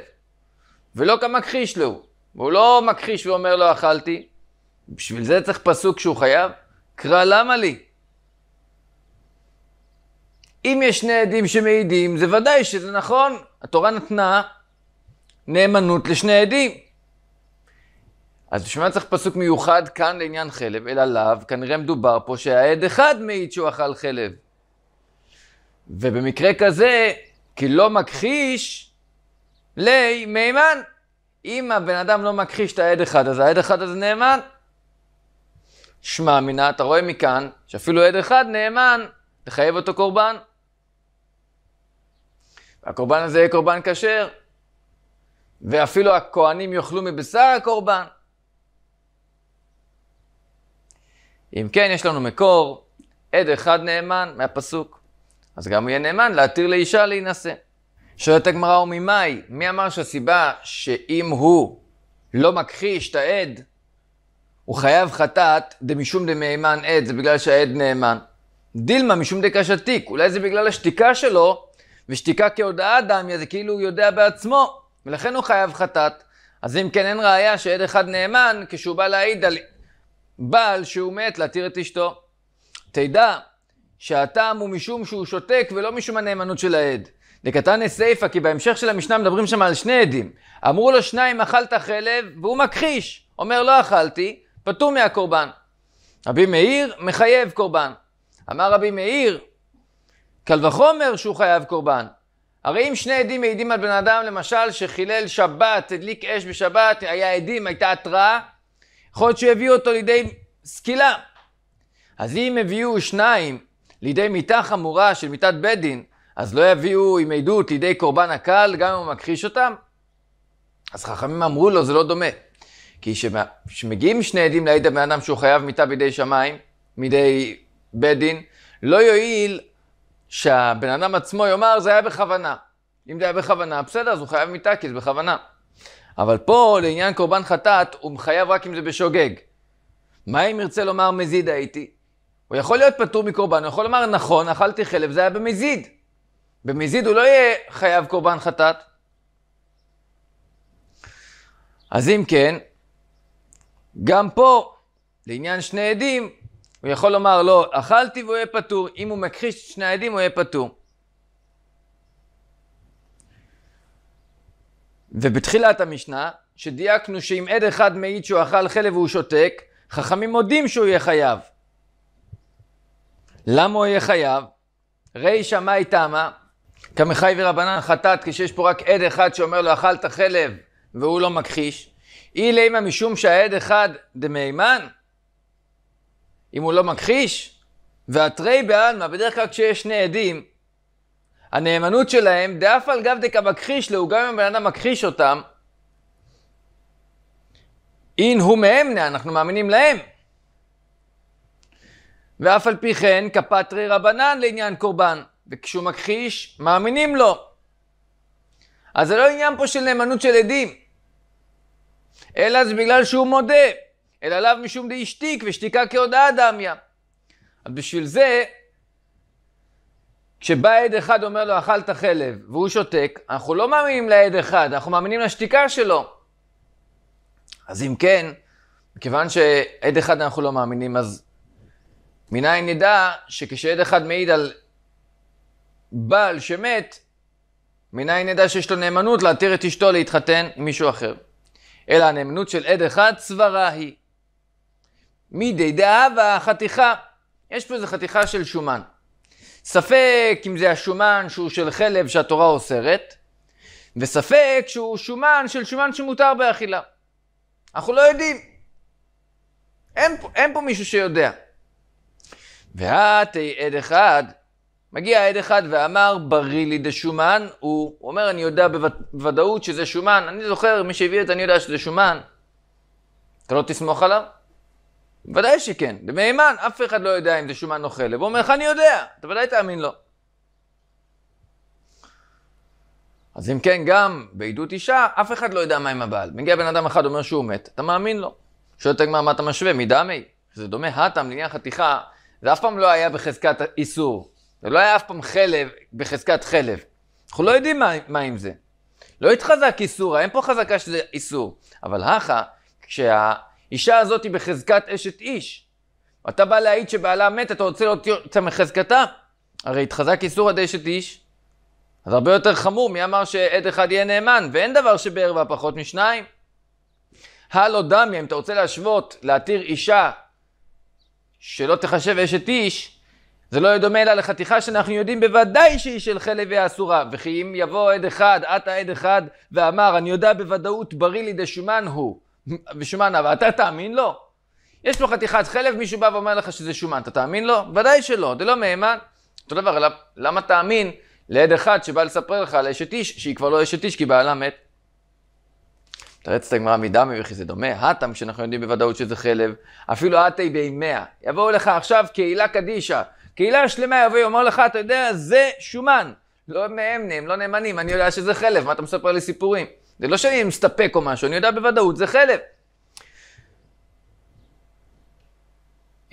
ולא כמכחיש לו. הוא לא מכחיש ואומר לו, אכלתי. בשביל זה צריך פסוק שהוא חייב? קרא למה לי? אם יש שני עדים שמעידים, זה ודאי שזה נכון. התורה נתנה נאמנות לשני עדים. אז בשביל מה צריך פסוק מיוחד כאן לעניין חלב, אלא לאו, כנראה מדובר פה שהעד אחד מעיד שהוא אכל חלב. ובמקרה כזה, כי לא מכחיש, לי מהימן. אם הבן אדם לא מכחיש את העד אחד, אז העד אחד הזה נאמן. שמע מינה, אתה רואה מכאן, שאפילו עד אחד נאמן, תחייב אותו קורבן. הקורבן הזה יהיה קורבן כשר, ואפילו הכוהנים יאכלו מבשר הקורבן. אם כן, יש לנו מקור, עד אחד נאמן מהפסוק. אז גם הוא יהיה נאמן להתיר לאישה להינשא. שואלת הגמרא וממאי, מי אמר שהסיבה שאם הוא לא מכחיש את העד, הוא חייב חטאת דמשום דמהימן עד, זה בגלל שהעד נאמן. דילמה משום דקשתיק, אולי זה בגלל השתיקה שלו, ושתיקה כהודאה דמיה זה כאילו הוא יודע בעצמו, ולכן הוא חייב חטאת. אז אם כן אין ראיה שעד אחד נאמן, כשהוא בא להעיד על בעל שהוא מת להתיר את אשתו. תדע שהטעם הוא משום שהוא שותק ולא משום הנאמנות של העד. דקתנא סיפא, כי בהמשך של המשנה מדברים שם על שני עדים. אמרו לו שניים, אכלת חלב, והוא מכחיש. אומר, לא אכלתי, פטור מהקורבן. רבי מאיר מחייב קורבן. אמר רבי מאיר, קל וחומר שהוא חייב קורבן. הרי אם שני עדים מעידים על בן אדם, למשל, שחילל שבת, הדליק אש בשבת, היה עדים, הייתה התראה, יכול להיות שהוא יביא אותו לידי סקילה. אז אם הביאו שניים לידי מיתה חמורה של מיתת בית דין, אז לא יביאו עם עדות לידי קורבן הקל, גם אם הוא מכחיש אותם? אז חכמים אמרו לו, זה לא דומה. כי כשמגיעים שני עדים להעיד הבן אדם שהוא חייב מיתה בידי שמיים, מידי בית דין, לא יועיל שהבן אדם עצמו יאמר, זה היה בכוונה. אם זה היה בכוונה, בסדר, אז הוא חייב מיתה, כי זה בכוונה. אבל פה, לעניין קורבן חטאת, הוא מחייב רק אם זה בשוגג. מה אם ירצה לומר מזיד הייתי? הוא יכול להיות פטור מקורבן, הוא יכול לומר, נכון, אכלתי חלב, זה היה במזיד. במזיד הוא לא יהיה חייב קורבן חטאת. אז אם כן, גם פה, לעניין שני עדים, הוא יכול לומר, לא, אכלתי והוא יהיה פטור. אם הוא מכחיש את שני העדים, הוא יהיה פטור. ובתחילת המשנה, שדייקנו שאם עד אחד מעיד שהוא אכל חלב והוא שותק, חכמים מודים שהוא יהיה חייב. למה הוא יהיה חייב? רי שמאי תמה, כמחי ורבנן חטאת, כשיש פה רק עד אחד שאומר לו אכלת חלב והוא לא מכחיש. אי לימה משום שהעד אחד דמימן, אם הוא לא מכחיש, ואתרי בעלמא, בדרך כלל כשיש שני עדים, הנאמנות שלהם, דאף על גב דקה מכחיש לו, גם אם הבן אדם מכחיש אותם, אין הוא מהמנה, אנחנו מאמינים להם. ואף על פי כן, כפטרי רבנן לעניין קורבן, וכשהוא מכחיש, מאמינים לו. אז זה לא עניין פה של נאמנות של עדים, אלא זה בגלל שהוא מודה, אלא לאו משום דאי שתיק, ושתיקה כהודאה דמיה. אז בשביל זה, כשבא עד אחד אומר לו, אכלת חלב, והוא שותק, אנחנו לא מאמינים לעד אחד, אנחנו מאמינים לשתיקה שלו. אז אם כן, מכיוון שעד אחד אנחנו לא מאמינים, אז מניין נדע שכשעד אחד מעיד על בעל שמת, מניין נדע שיש לו נאמנות להתיר את אשתו להתחתן עם מישהו אחר. אלא הנאמנות של עד אחד סברה היא. מידי דאבה חתיכה. יש פה איזה חתיכה של שומן. ספק אם זה השומן שהוא של חלב שהתורה אוסרת, וספק שהוא שומן של שומן שמותר באכילה. אנחנו לא יודעים. אין, פה, אין פה מישהו שיודע. ואת עד אחד, מגיע עד אחד ואמר בריא לי דשומן, הוא אומר אני יודע בוודאות שזה שומן, אני זוכר מי שהביא את זה אני יודע שזה שומן, אתה לא תסמוך עליו? ודאי שכן. במהימן, אף אחד לא יודע אם זה שומן או חלב. הוא אומר לך, אני יודע, אתה ודאי תאמין לו. אז אם כן, גם בעדות אישה, אף אחד לא יודע מה עם הבעל. מגיע בן אדם אחד, אומר שהוא מת, אתה מאמין לו. שואל את הגמרא, מה אתה משווה? מדמי. זה דומה, הטם, לעניין חתיכה, זה אף פעם לא היה בחזקת איסור. זה לא היה אף פעם חלב בחזקת חלב. אנחנו לא יודעים מה, מה עם זה. לא התחזק איסור, אין פה חזקה שזה איסור. אבל הכה, כשה... אישה הזאת היא בחזקת אשת איש. אתה בא להעיד שבעלה מת, אתה רוצה להוציא אותה מחזקתה? הרי התחזק איסור עד אשת איש. אז הרבה יותר חמור, מי אמר שעד אחד יהיה נאמן? ואין דבר שבערבה פחות משניים. הלא דמיה, אם אתה רוצה להשוות, להתיר אישה שלא תחשב אשת איש, זה לא יהיה דומה אלא לחתיכה שאנחנו יודעים בוודאי שהיא של חלב היא אסורה. וכי אם יבוא עד אחד, את עד אחד, ואמר, אני יודע בוודאות בריא לי דשומן הוא, ושומן נאווה, אתה תאמין לו? יש פה חתיכת חלב, מישהו בא ואומר לך שזה שומן, אתה תאמין לו? ודאי שלא, זה לא מהימן. אותו דבר, למה תאמין לעד אחד שבא לספר לך על אשת איש, שהיא כבר לא אשת איש כי בעלה מת? תרץ את הגמרא מדמי וכי זה דומה, האטם שאנחנו יודעים בוודאות שזה חלב, אפילו האטי בימיה. יבואו לך עכשיו קהילה קדישא, קהילה שלמה יבוא ויאמר לך, אתה יודע, זה שומן. לא מהם הם לא נאמנים, אני יודע שזה חלב, מה אתה מספר לי סיפורים? זה לא שאני מסתפק או משהו, אני יודע בוודאות, זה חלב.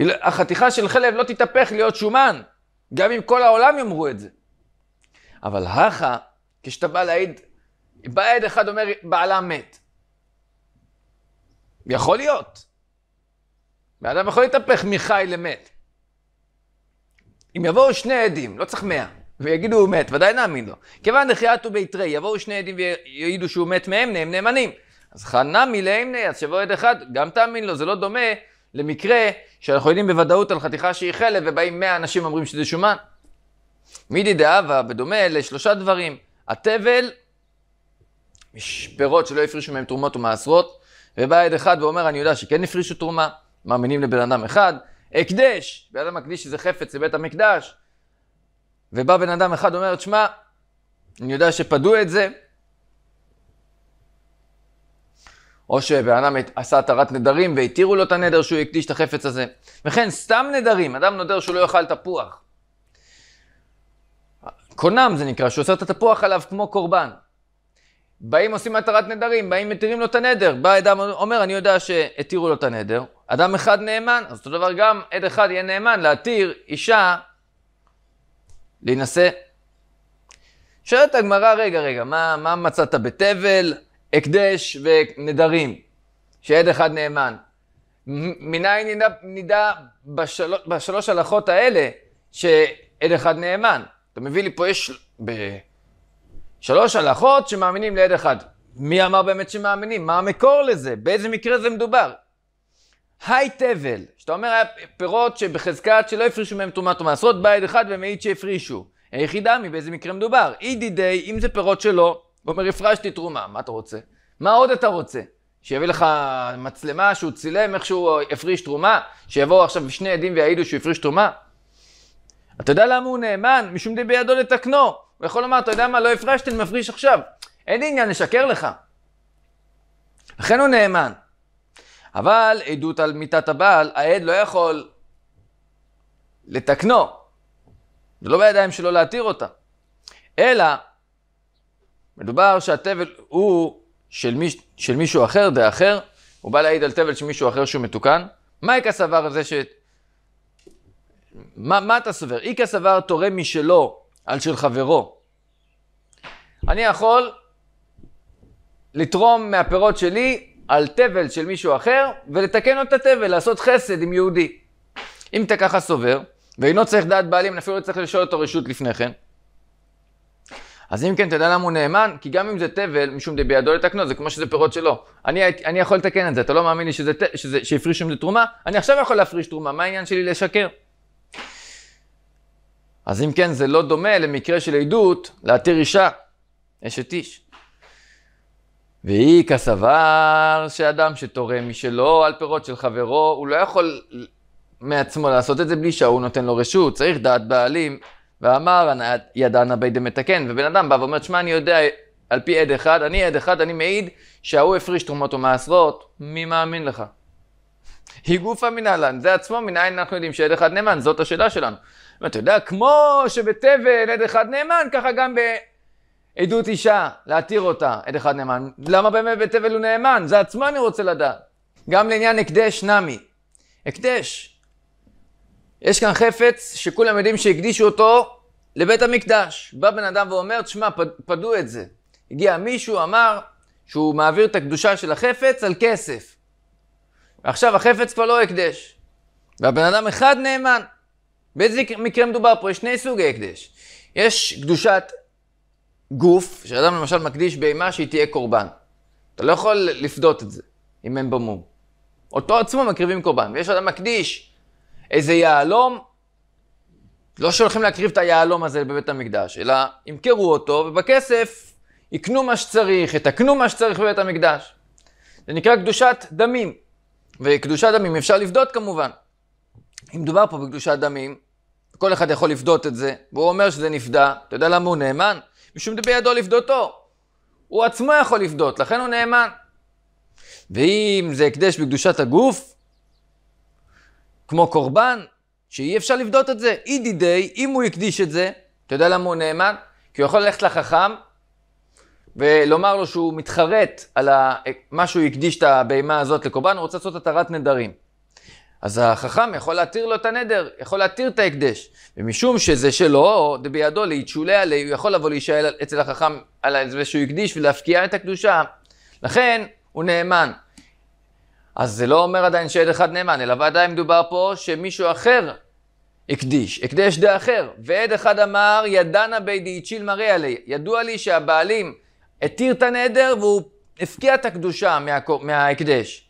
לא- החתיכה של חלב לא תתהפך להיות שומן, גם אם כל העולם יאמרו את זה. אבל הכה, כשאתה בא להעיד, בא עד אחד אומר, בעלה מת. יכול להיות. בן אדם יכול להתהפך מחי למת. אם יבואו שני עדים, לא צריך מאה. ויגידו הוא מת, ודאי נאמין לו. כיוון דחייתו ביתרי, יבואו שני עדים ויעידו שהוא מת מהם, נהם נאמנים. אז חנמי לאמני, אז שיבוא עד אחד, גם תאמין לו, זה לא דומה למקרה שאנחנו יודעים בוודאות על חתיכה שהיא חלב, ובאים מאה אנשים אומרים שזה שומן. מידי דאבה, בדומה לשלושה דברים, התבל, פירות שלא הפרישו מהם תרומות ומעשרות, ובא עד אחד ואומר, אני יודע שכן הפרישו תרומה, מאמינים לבן אדם אחד, הקדש, בן אדם מקדיש איזה חפץ לבית המקדש, ובא בן אדם אחד אומר, שמע, אני יודע שפדו את זה, או שבן אדם עשה התרת נדרים והתירו לו את הנדר שהוא הקדיש את החפץ הזה. וכן, סתם נדרים, אדם נודר שהוא לא יאכל תפוח. קונם זה נקרא, שהוא עושה את התפוח עליו כמו קורבן. באים עושים התרת נדרים, באים מתירים לו את הנדר. בא אדם אומר, אני יודע שהתירו לו את הנדר. אדם אחד נאמן, אז אותו דבר גם עד אחד יהיה נאמן להתיר אישה להינשא. שואלת הגמרא, רגע, רגע, מה, מה מצאת בתבל, הקדש ונדרים, שעד אחד נאמן? מניין נדע, נדע בשל, בשלוש הלכות האלה שעד אחד נאמן? אתה מביא לי פה, יש שלוש הלכות שמאמינים לעד אחד. מי אמר באמת שמאמינים? מה המקור לזה? באיזה מקרה זה מדובר? היי תבל, שאתה אומר היה פירות שבחזקת שלא הפרישו מהם תרומת טומאה, עשרות בית אחד ומעיד שהפרישו. היחידה מבאיזה מקרה מדובר. אידי די, אם זה פירות שלו, הוא אומר הפרשתי תרומה, מה אתה רוצה? מה עוד אתה רוצה? שיביא לך מצלמה שהוא צילם איך שהוא הפריש תרומה? שיבואו עכשיו שני עדים ויעידו שהוא הפריש תרומה? אתה יודע למה הוא נאמן? משום די בידו לתקנו. הוא יכול לומר, אתה יודע מה, לא הפרשתי, אני מפריש עכשיו. אין לי עניין לשקר לך. לכן הוא נאמן. אבל עדות על מיתת הבעל, העד לא יכול לתקנו. זה לא בידיים שלו להתיר אותה. אלא, מדובר שהתבל הוא של, מיש, של מישהו אחר, דה אחר, הוא בא להעיד על תבל של מישהו אחר שהוא מתוקן. מה איכה סבר זה ש... מה, מה אתה סובר? איכה סבר תורם משלו על של חברו. אני יכול לתרום מהפירות שלי על תבל של מישהו אחר, ולתקן לו את התבל, לעשות חסד עם יהודי. אם אתה ככה סובר, ואינו צריך דעת בעלים, אפילו לא צריך לשאול אותו רשות לפני כן. אז אם כן, אתה יודע למה הוא נאמן? כי גם אם זה תבל, משום דבידו לתקנו, זה כמו שזה פירות שלו. אני, אני יכול לתקן את זה, אתה לא מאמין לי שזה, שזה, שהפרישו עם זה תרומה? אני עכשיו יכול להפריש תרומה, מה העניין שלי לשקר? אז אם כן, זה לא דומה למקרה של עדות להתיר אישה, אשת איש. והיא כסבר שאדם שתורם משלו על פירות של חברו, הוא לא יכול מעצמו לעשות את זה בלי שההוא נותן לו רשות, צריך דעת בעלים. ואמר, ידענה בי דמתקן, ובן אדם בא ואומר, שמע, אני יודע על פי עד אחד, אני עד אחד, אני מעיד שההוא הפריש תרומות ומעשרות, מי מאמין לך? היא גופה מנהלן, זה עצמו, מנין אנחנו יודעים שעד אחד נאמן, זאת השאלה שלנו. ואתה יודע, כמו שבתבן עד אחד נאמן, ככה גם עדות אישה, להתיר אותה, עד אחד נאמן. למה באמת בתבל הוא נאמן? זה עצמו אני רוצה לדעת. גם לעניין הקדש נמי. הקדש. יש כאן חפץ שכולם יודעים שהקדישו אותו לבית המקדש. בא בן אדם ואומר, תשמע, פדו את זה. הגיע מישהו, אמר שהוא מעביר את הקדושה של החפץ על כסף. עכשיו החפץ כבר לא הקדש. והבן אדם אחד נאמן. באיזה מקרה מדובר פה? יש שני סוגי הקדש. יש קדושת גוף, שאדם למשל מקדיש בהמה שהיא תהיה קורבן. אתה לא יכול לפדות את זה, אם אין בו מום. אותו עצמו מקריבים קורבן. ויש אדם מקדיש איזה יהלום, לא שהולכים להקריב את היהלום הזה בבית המקדש, אלא ימכרו אותו, ובכסף יקנו מה שצריך, יתקנו מה שצריך בבית המקדש. זה נקרא קדושת דמים. וקדושת דמים אפשר לפדות כמובן. אם מדובר פה בקדושת דמים, כל אחד יכול לפדות את זה, והוא אומר שזה נפדה, אתה יודע למה הוא נאמן? משום דבידו לפדותו. הוא עצמו יכול לפדות, לכן הוא נאמן. ואם זה הקדש בקדושת הגוף, כמו קורבן, שאי אפשר לפדות את זה. אי די, אם הוא הקדיש את זה, אתה יודע למה הוא נאמן? כי הוא יכול ללכת לחכם ולומר לו שהוא מתחרט על מה שהוא הקדיש את הבהמה הזאת לקורבן, הוא רוצה לעשות התרת נדרים. אז החכם יכול להתיר לו את הנדר, יכול להתיר את ההקדש. ומשום שזה שלו, זה בידו להתשולי עליה, הוא יכול לבוא להישאל אצל החכם על זה שהוא הקדיש ולהפקיע את הקדושה. לכן הוא נאמן. אז זה לא אומר עדיין שעד אחד נאמן, אלא ועדיין מדובר פה שמישהו אחר הקדיש, הקדש דה אחר. ועד אחד אמר, ידענה בי דאיצ'יל מראה עליה. ידוע לי שהבעלים התיר את הנדר והוא הפקיע את הקדושה מה, מההקדש.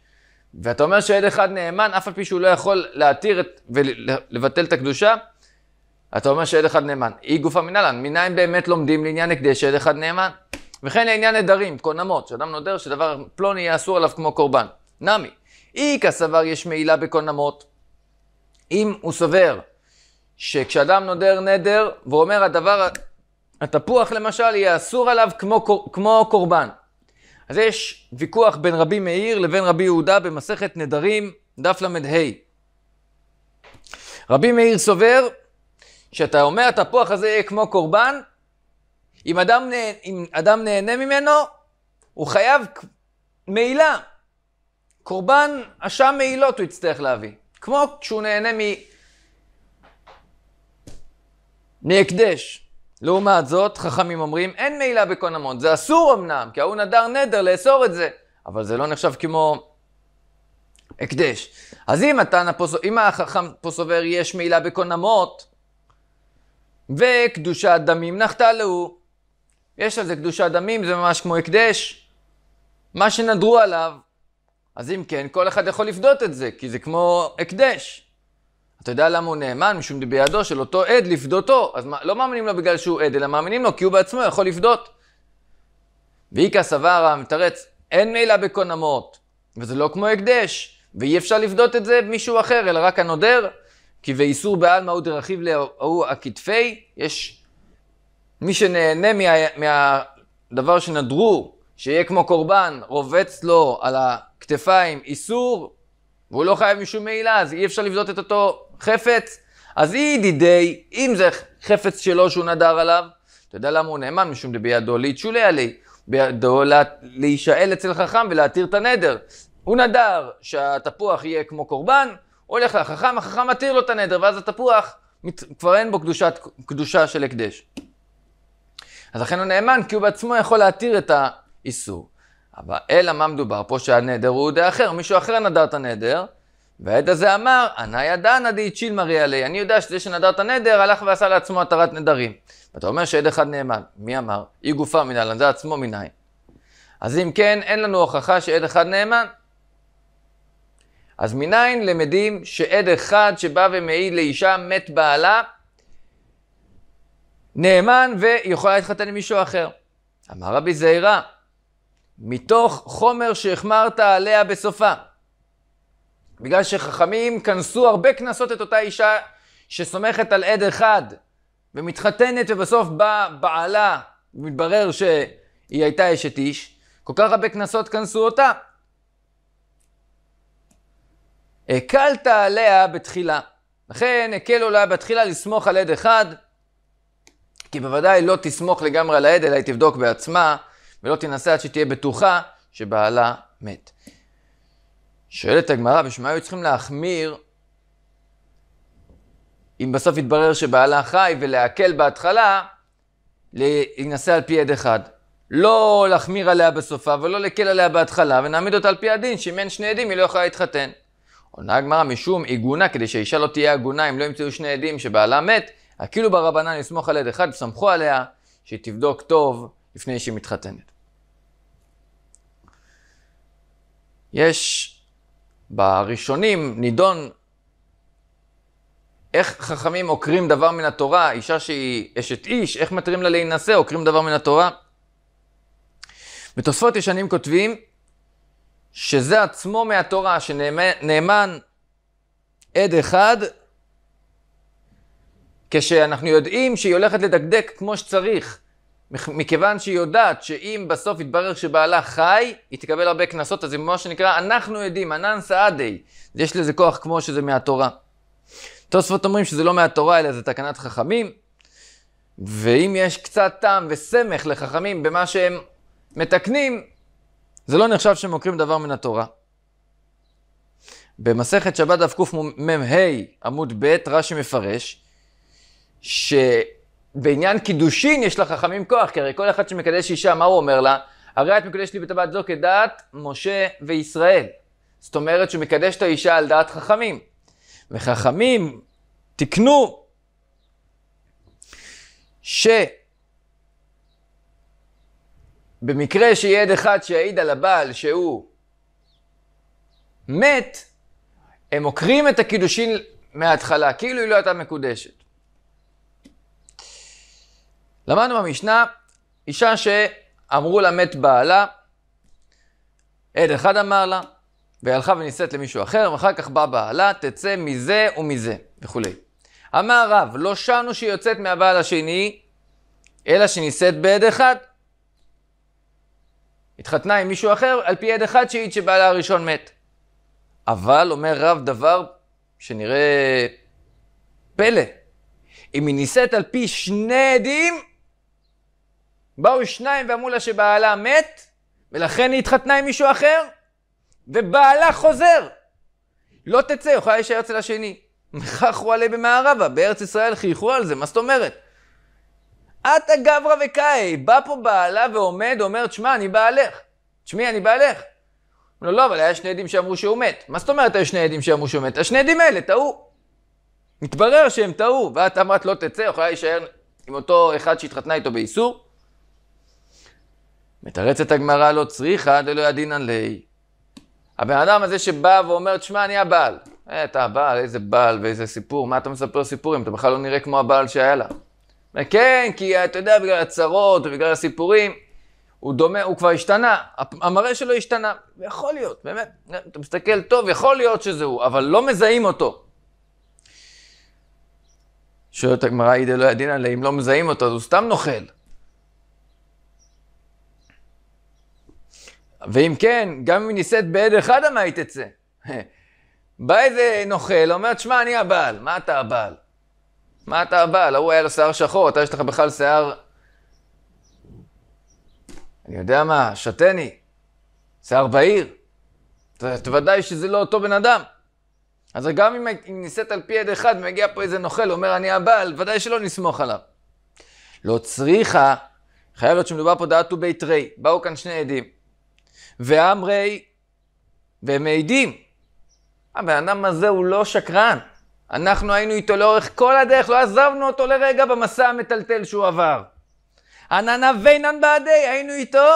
ואתה אומר שעד אחד נאמן, אף על פי שהוא לא יכול להתיר את, ולבטל את הקדושה, אתה אומר שעד אחד נאמן. אי גופא מנהלן, מניין באמת לומדים לעניין הקדש שעד אחד נאמן? וכן לעניין נדרים, קונמות, שאדם נודר שדבר פלוני יהיה אסור עליו כמו קורבן. נמי, אי כסבר יש מעילה בקונמות. אם הוא סובר שכשאדם נודר נדר והוא אומר הדבר, התפוח למשל, יהיה אסור עליו כמו, כמו קורבן. אז יש ויכוח בין רבי מאיר לבין רבי יהודה במסכת נדרים, דף ל"ה. רבי מאיר סובר שאתה אומר התפוח הזה יהיה כמו קורבן, אם אדם, נה, אם אדם נהנה ממנו, הוא חייב מעילה. קורבן, אשם מעילות הוא יצטרך להביא. כמו כשהוא נהנה מ... מהקדש. לעומת זאת, חכמים אומרים, אין מעילה בכל המון. זה אסור אמנם, כי ההוא נדר נדר לאסור את זה, אבל זה לא נחשב כמו הקדש. אז אם, הפוס... אם החכם פה סובר יש מעילה בקונמות, וקדושת דמים נחתה להוא, יש על זה קדושת דמים, זה ממש כמו הקדש. מה שנדרו עליו, אז אם כן, כל אחד יכול לפדות את זה, כי זה כמו הקדש. אתה יודע למה הוא נאמן? משום דבידו של אותו עד לפדותו. אז מה, לא מאמינים לו בגלל שהוא עד, אלא מאמינים לו כי הוא בעצמו יכול לפדות. ואיכא סבר המתרץ, אין מילה בכל המות, וזה לא כמו הקדש, ואי אפשר לפדות את זה מישהו אחר, אלא רק הנודר. כי ואיסור בעלמא הוא דרכיב להוא הכתפי, יש מי שנהנה מה, מהדבר שנדרו, שיהיה כמו קורבן, רובץ לו על הכתפיים איסור, והוא לא חייב משום מעילה, אז אי אפשר לבדות את אותו חפץ. אז ידידי, אם זה חפץ שלו שהוא נדר עליו, אתה יודע למה הוא נאמן? משום דבידו להתשולי עלי, בידו לה, להישאל אצל חכם ולהתיר את הנדר. הוא נדר שהתפוח יהיה כמו קורבן, הולך לחכם, החכם מתיר לו את הנדר, ואז התפוח, כבר אין בו קדושת, קדושה של הקדש. אז לכן הוא נאמן, כי הוא בעצמו יכול להתיר את האיסור. אבל אלא מה מדובר פה שהנדר הוא דעה אחר, מישהו אחר נדר את הנדר, והעת הזה אמר, ענה ידענא דאיצ'יל מריה לי, אני יודע שזה שנדר את הנדר, הלך ועשה לעצמו התרת נדרים. ואתה אומר שעד אחד נאמן, מי אמר? אי גופה מנהלן, זה עצמו מנין. אז אם כן, אין לנו הוכחה שעד אחד נאמן. אז מנין למדים שעד אחד שבא ומעיד לאישה מת בעלה, נאמן ויכולה להתחתן עם מישהו אחר. אמר רבי זעירה, מתוך חומר שהחמרת עליה בסופה. בגלל שחכמים כנסו הרבה כנסות את אותה אישה שסומכת על עד אחד ומתחתנת ובסוף בא בעלה ומתברר שהיא הייתה אשת איש, כל כך הרבה כנסות כנסו אותה. הקלת עליה בתחילה. לכן הקלו לה בתחילה לסמוך על עד אחד, כי בוודאי לא תסמוך לגמרי על העד, אלא היא תבדוק בעצמה, ולא תנסה עד שתהיה בטוחה שבעלה מת. שואלת הגמרא, בשביל מה היו צריכים להחמיר אם בסוף יתברר שבעלה חי ולהקל בהתחלה, להינשא על פי עד אחד. לא להחמיר עליה בסופה ולא להקל עליה בהתחלה, ונעמיד אותה על פי הדין, שאם אין שני עדים היא לא יכולה להתחתן. עונה הגמרא משום עיגונה, כדי שהאישה לא תהיה עגונה אם לא ימצאו שני עדים שבעלה מת, הכאילו ברבנן לסמוך על עד אחד וסמכו עליה, שהיא תבדוק טוב לפני שהיא מתחתנת. יש בראשונים נידון איך חכמים עוקרים דבר מן התורה, אישה שהיא אשת איש, איך מתרים לה להינשא, עוקרים דבר מן התורה. בתוספות ישנים כותבים שזה עצמו מהתורה, שנאמן עד אחד, כשאנחנו יודעים שהיא הולכת לדקדק כמו שצריך. מכיוון שהיא יודעת שאם בסוף יתברר שבעלה חי, היא תקבל הרבה קנסות, אז זה מה שנקרא, אנחנו עדים, ענן סעדי. יש לזה כוח כמו שזה מהתורה. תוספות אומרים שזה לא מהתורה, אלא זה תקנת חכמים, ואם יש קצת טעם וסמך לחכמים במה שהם מתקנים, זה לא נחשב שהם עוקרים דבר מן התורה. במסכת שבת דף קמ"ה עמוד ב', רש"י מפרש, ש... בעניין קידושין יש לחכמים כוח, כי הרי כל אחד שמקדש אישה, מה הוא אומר לה? הרי את מקדשת לי בטבעת זו כדעת משה וישראל. זאת אומרת שהוא מקדש את האישה על דעת חכמים. וחכמים תיקנו שבמקרה שיהיה עד אחד שיעיד על הבעל שהוא מת, הם עוקרים את הקידושין מההתחלה, כאילו היא לא הייתה מקודשת. למדנו במשנה, אישה שאמרו לה מת בעלה, עד אחד אמר לה, והיא הלכה ונישאת למישהו אחר, ואחר כך בא בעלה, תצא מזה ומזה, וכולי. אמר הרב, לא שרנו שהיא יוצאת מהבעל השני, אלא שנישאת בעד אחד. התחתנה עם מישהו אחר על פי עד אחד שהיא שבעלה הראשון מת. אבל אומר רב דבר שנראה פלא. אם היא נישאת על פי שני עדים, באו שניים ואמרו לה שבעלה מת, ולכן היא התחתנה עם מישהו אחר, ובעלה חוזר. לא תצא, יכולה להישאר אצל השני. מכחו עלי במערבה, בארץ ישראל חייכו על זה, מה זאת אומרת? את הגברא וקאי, בא פה בעלה ועומד, אומר, תשמע, אני בעלך. תשמעי, אני בעלך. אומר לא, לו, לא, אבל היה שני עדים שאמרו שהוא מת. מה זאת אומרת היה שני עדים שאמרו שהוא מת? השני עדים האלה טעו. מתברר שהם טעו, ואת אמרת לא תצא, יכולה להישאר עם אותו אחד שהתחתנה איתו באיסור. מתרצת הגמרא לא צריכה דלא ידינן ליה. הבן אדם הזה שבא ואומר, תשמע, אני הבעל. אה, אתה הבעל, איזה בעל ואיזה סיפור, מה אתה מספר סיפורים? אתה בכלל לא נראה כמו הבעל שהיה לה. אה, כן, כי אתה יודע, בגלל הצרות ובגלל הסיפורים, הוא דומה, הוא כבר השתנה, המראה שלו השתנה. יכול להיות, באמת, אה, אתה מסתכל טוב, יכול להיות שזה הוא, אבל לא מזהים אותו. שואלת הגמרא, אידה לא ידינא, אם לא מזהים אותו, אז הוא סתם נוכל. ואם כן, גם אם נישאת בעד אחד, מה היא תצא? בא איזה נוכל, אומר, תשמע, אני הבעל. מה אתה הבעל? מה אתה הבעל? ההוא היה לו שיער שחור, אתה יש לך בכלל שיער... אני יודע מה, שתני, שיער בהיר. ודאי שזה לא אותו בן אדם. אז גם אם, אם נישאת על פי עד אחד, מגיע פה איזה נוכל, אומר, אני הבעל, ודאי שלא נסמוך עליו. לא צריכה, חייב להיות שמדובר פה דעת ובית רי. באו כאן שני עדים. ואמרי, והם מעידים. הבן אדם הזה הוא לא שקרן. אנחנו היינו איתו לאורך כל הדרך, לא עזבנו אותו לרגע במסע המטלטל שהוא עבר. עננה וינן בעדי, היינו איתו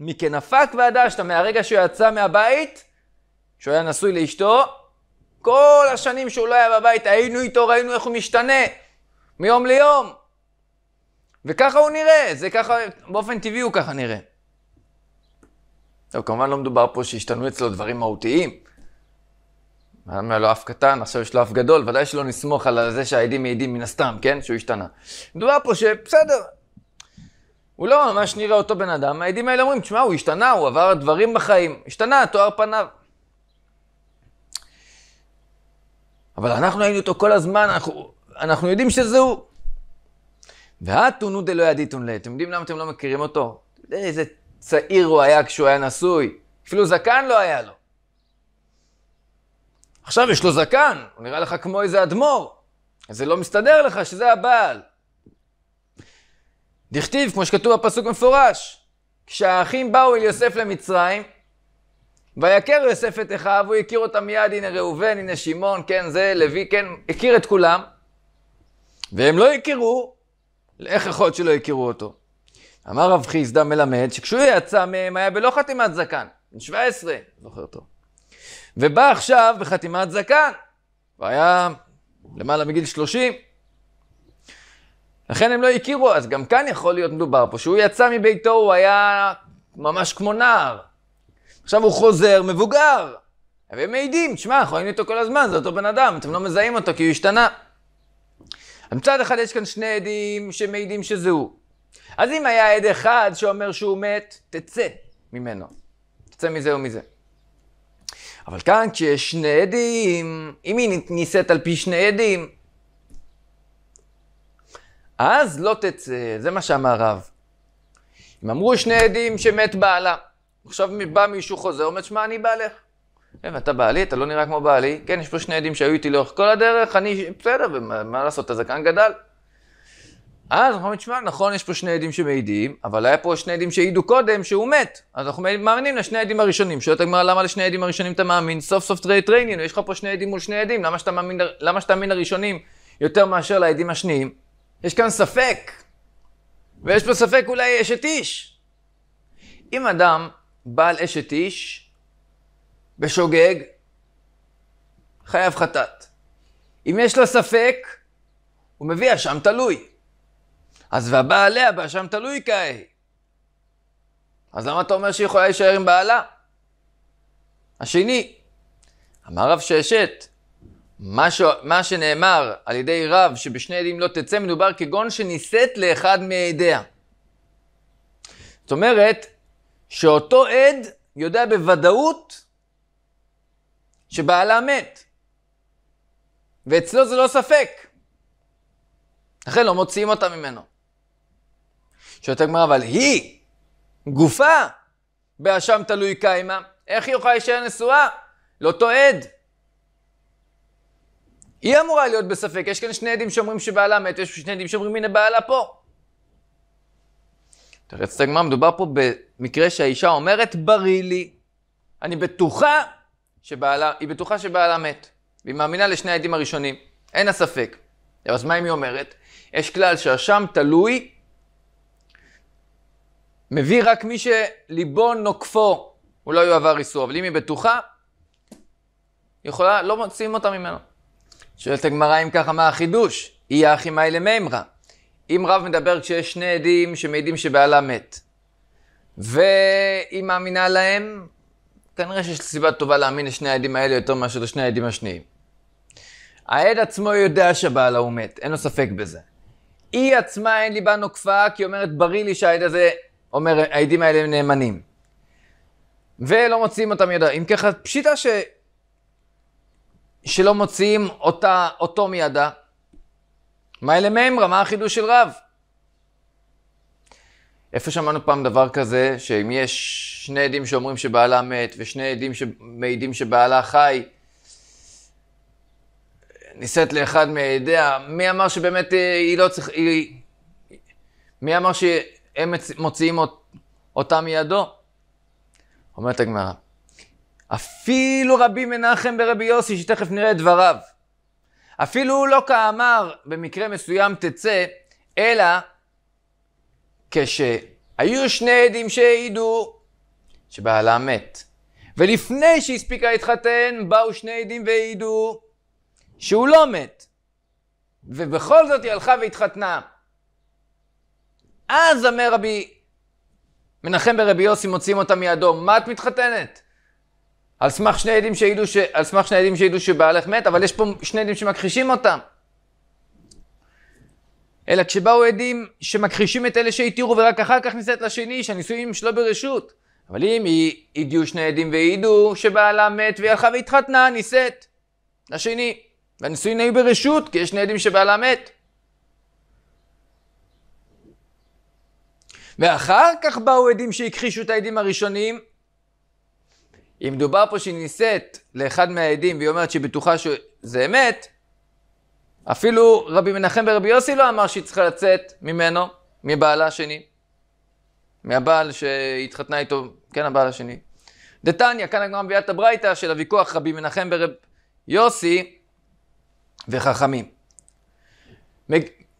מכנפק ועד אשתא, מהרגע שהוא יצא מהבית, שהוא היה נשוי לאשתו, כל השנים שהוא לא היה בבית, היינו איתו, ראינו איך הוא משתנה, מיום ליום. וככה הוא נראה, זה ככה, באופן טבעי הוא ככה נראה. טוב, כמובן לא מדובר פה שהשתנו אצלו דברים מהותיים. היה לו אף קטן, עכשיו יש לו אף גדול, ודאי שלא נסמוך על זה שהעדים מעידים מן הסתם, כן? שהוא השתנה. מדובר פה שבסדר, הוא לא ממש נראה אותו בן אדם, העדים האלה אומרים, תשמע, הוא השתנה, הוא עבר דברים בחיים, השתנה, תואר פניו. אבל אנחנו היינו אותו כל הזמן, אנחנו, אנחנו יודעים שזה הוא. ואתונו דלא ידיתון ליה. אתם יודעים למה אתם לא מכירים אותו? איזה צעיר הוא היה כשהוא היה נשוי, אפילו זקן לא היה לו. עכשיו יש לו זקן, הוא נראה לך כמו איזה אדמו"ר, אז זה לא מסתדר לך שזה הבעל. דכתיב, כמו שכתוב בפסוק מפורש, כשהאחים באו אל יוסף למצרים, ויכר יוסף את אחיו, הוא הכיר אותם מיד, הנה ראובן, הנה שמעון, כן זה, לוי, כן, הכיר את כולם, והם לא הכירו, איך יכול להיות שלא הכירו אותו? אמר רב חיסדא מלמד שכשהוא יצא מהם היה בלא חתימת זקן, בן 17, זוכר טוב. ובא עכשיו בחתימת זקן, והיה למעלה מגיל 30. לכן הם לא הכירו, אז גם כאן יכול להיות מדובר פה, שהוא יצא מביתו, הוא היה ממש כמו נער. עכשיו הוא חוזר מבוגר. והם מעידים, תשמע, אנחנו ראינו איתו כל הזמן, זה אותו בן אדם, אתם לא מזהים אותו כי הוא השתנה. מצד אחד יש כאן שני עדים שמעידים שזה הוא. אז אם היה עד אחד שאומר שהוא מת, תצא ממנו. תצא מזה ומזה. אבל כאן כשיש שני עדים, אם היא נישאת על פי שני עדים, אז לא תצא, זה מה שאמר רב. אם אמרו שני עדים שמת בעלה, עכשיו בא מישהו חוזר, אומר, שמע, אני בעלך. כן, אתה בעלי, אתה לא נראה כמו בעלי, כן, יש פה שני עדים שהיו איתי לאורך כל הדרך, אני, בסדר, מה לעשות, הזקן גדל. אז אנחנו אומרים, תשמע, נכון, יש פה שני עדים שמעידים, אבל היה פה שני עדים שהעידו קודם שהוא מת. אז אנחנו מאמינים לשני העדים הראשונים. שואלת הגמרא, למה לשני העדים הראשונים אתה מאמין? סוף סוף טרייטריינינו, יש לך פה שני עדים מול שני עדים, למה שאתה מאמין, למה שאתה מאמין לראשונים יותר מאשר לעדים השניים? יש כאן ספק, ויש פה ספק אולי אשת איש. אם אדם בעל אשת איש בשוגג, חייב חטאת. אם יש לה ספק, הוא מביא אשם תלוי. אז והבא עליה, באשם תלוי כהי. אז למה אתה אומר שהיא יכולה להישאר עם בעלה? השני, אמר רב ששת, מה, ש... מה שנאמר על ידי רב שבשני עדים לא תצא, מדובר כגון שנישאת לאחד מעדיה. זאת אומרת, שאותו עד יודע בוודאות שבעלה מת. ואצלו זה לא ספק. לכן לא מוציאים אותה ממנו. שואלת הגמרא, אבל היא, גופה, באשם תלוי קיימא, איך היא יכולה להישאר נשואה? לא תועד. היא אמורה להיות בספק, יש כאן שני עדים שאומרים שבעלה מת, יש שני עדים שאומרים הנה בעלה פה. תראה את הגמרא, מדובר פה במקרה שהאישה אומרת בריא לי, אני בטוחה שבעלה, היא בטוחה שבעלה מת, והיא מאמינה לשני העדים הראשונים, אין הספק. אז מה אם היא אומרת? יש כלל שהשם תלוי מביא רק מי שליבו נוקפו, הוא לא יועבר איסור, אבל אם היא בטוחה, יכולה, לא מוציאים אותה ממנו. שואלת הגמרא אם ככה, מה החידוש? אי אחי מאי למימרא. אם רב מדבר כשיש שני עדים שמעידים שבעלה מת, והיא מאמינה להם, כנראה שיש סיבה טובה להאמין לשני העדים האלה יותר מאשר לשני העדים השניים. העד עצמו יודע שבעלה הוא מת, אין לו ספק בזה. היא עצמה אין ליבה נוקפה, כי היא אומרת, בריא לי שהעד הזה אומר, העדים האלה הם נאמנים. ולא מוציאים אותם מידה. אם ככה, פשיטה ש... שלא מוציאים אותה, אותו מידה. מה אלה מימרא? מה החידוש של רב? איפה שמענו פעם דבר כזה, שאם יש שני עדים שאומרים שבעלה מת, ושני עדים שמעידים שבעלה חי, נישאת לאחד מעדיה, מי אמר שבאמת אה, היא לא צריכה, היא... מי אמר שהיא הם מוציאים אותה מידו. אומרת הגמרא, אפילו רבי מנחם ברבי יוסי, שתכף נראה את דבריו, אפילו הוא לא כאמר במקרה מסוים תצא, אלא כשהיו שני עדים שהעידו שבעלה מת, ולפני שהספיקה להתחתן, באו שני עדים והעידו שהוא לא מת, ובכל זאת היא הלכה והתחתנה. אז אומר רבי מנחם ורבי יוסי מוצאים אותה מידו, מה את מתחתנת? על סמך שני עדים שהעידו, ש... על שבעלך מת, אבל יש פה שני עדים שמכחישים אותם. אלא כשבאו עדים שמכחישים את אלה שהתירו ורק אחר כך נישאת לשני, שהנישואים שלא ברשות. אבל אם היא ידעו שני עדים והעידו שבעלה מת והיא הלכה והתחתנה, נישאת לשני. והנישואים היו ברשות, כי יש שני עדים שבעלה מת. ואחר כך באו עדים שהכחישו את העדים הראשוניים. אם דובר פה שהיא נישאת לאחד מהעדים והיא אומרת שהיא בטוחה שזה אמת, אפילו רבי מנחם ורבי יוסי לא אמר שהיא צריכה לצאת ממנו, מבעלה השני, מהבעל שהתחתנה איתו, כן, הבעל השני. דתניא, כאן הגמרא מביאה את הברייתא של הוויכוח רבי מנחם ורבי יוסי וחכמים.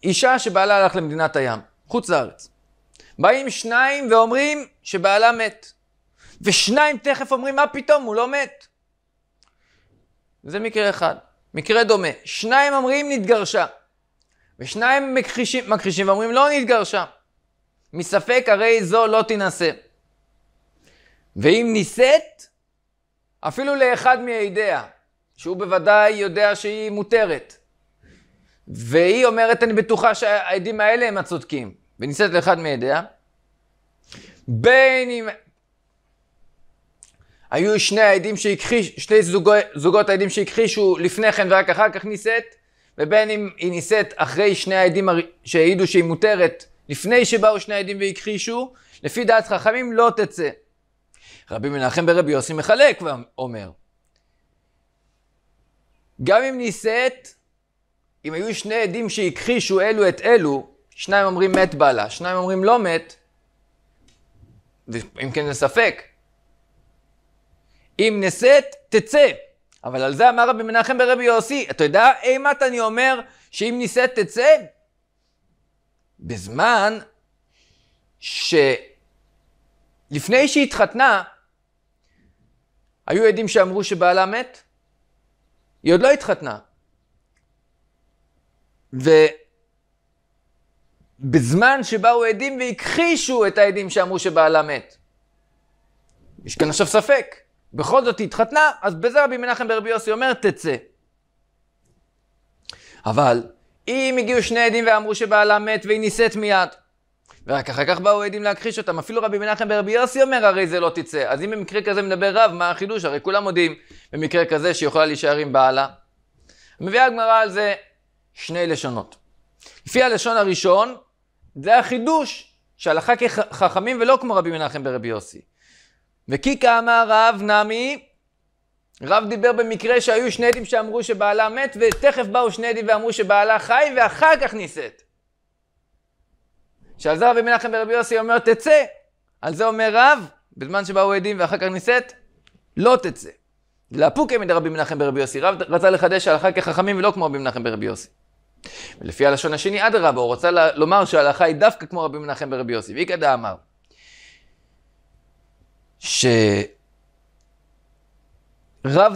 אישה שבעלה הלך למדינת הים, חוץ לארץ. באים שניים ואומרים שבעלה מת. ושניים תכף אומרים, מה פתאום, הוא לא מת. זה מקרה אחד. מקרה דומה. שניים אומרים, נתגרשה. ושניים מכחישים, מכחישים ואומרים, לא נתגרשה. מספק הרי זו לא תינשא. ואם נישאת, אפילו לאחד מעדיה, שהוא בוודאי יודע שהיא מותרת. והיא אומרת, אני בטוחה שהעדים האלה הם הצודקים. ונישאת לאחד מעדיה, בין אם... היו שני העדים שהכחיש, שני זוגו, זוגות העדים שהכחישו לפני כן ורק אחר כך נישאת, ובין אם היא נישאת אחרי שני העדים שהעידו שהיא מותרת לפני שבאו שני העדים והכחישו, לפי דעת חכמים לא תצא. רבי מנחם ברבי יוסי מחלק ואומר, גם אם נישאת, אם היו שני עדים שהכחישו אלו את אלו, שניים אומרים מת בעלה, שניים אומרים לא מת, אם כן זה ספק. אם נשאת, תצא. אבל על זה אמר רבי מנחם ברבי יוסי, אתה יודע אימת אני אומר שאם נישאת תצא? בזמן ש... לפני שהיא התחתנה, היו עדים שאמרו שבעלה מת, היא עוד לא התחתנה. ו... בזמן שבאו עדים והכחישו את העדים שאמרו שבעלה מת. יש כאן עכשיו ספק. בכל זאת היא התחתנה, אז בזה רבי מנחם ברבי יוסי אומר, תצא. אבל, אם הגיעו שני עדים ואמרו שבעלה מת והיא נישאת מיד, ורק אחר כך באו עדים להכחיש אותם, אפילו רבי מנחם ברבי יוסי אומר, הרי זה לא תצא. אז אם במקרה כזה מדבר רב, מה החידוש? הרי כולם מודים במקרה כזה שיכולה להישאר עם בעלה. מביאה הגמרא על זה שני לשונות. לפי הלשון הראשון, זה החידוש, שהלכה כחכמים ולא כמו רבי מנחם ברבי יוסי. וכי אמר רב נמי, רב דיבר במקרה שהיו שני עדים שאמרו שבעלה מת, ותכף באו שני עדים ואמרו שבעלה חי, ואחר כך נישאת. שעל זה רבי מנחם ברבי יוסי אומר תצא, על זה אומר רב, בזמן שבאו עדים ואחר כך נישאת, לא תצא. לאפוקי מדי רבי מנחם ברבי יוסי, רב רצה לחדש הלכה כחכמים ולא כמו רבי מנחם ברבי יוסי. ולפי הלשון השני, אדרבה, הוא רוצה לומר שההלכה היא דווקא כמו רבי מנחם ברבי יוסי. ואיכא דאמר, שרב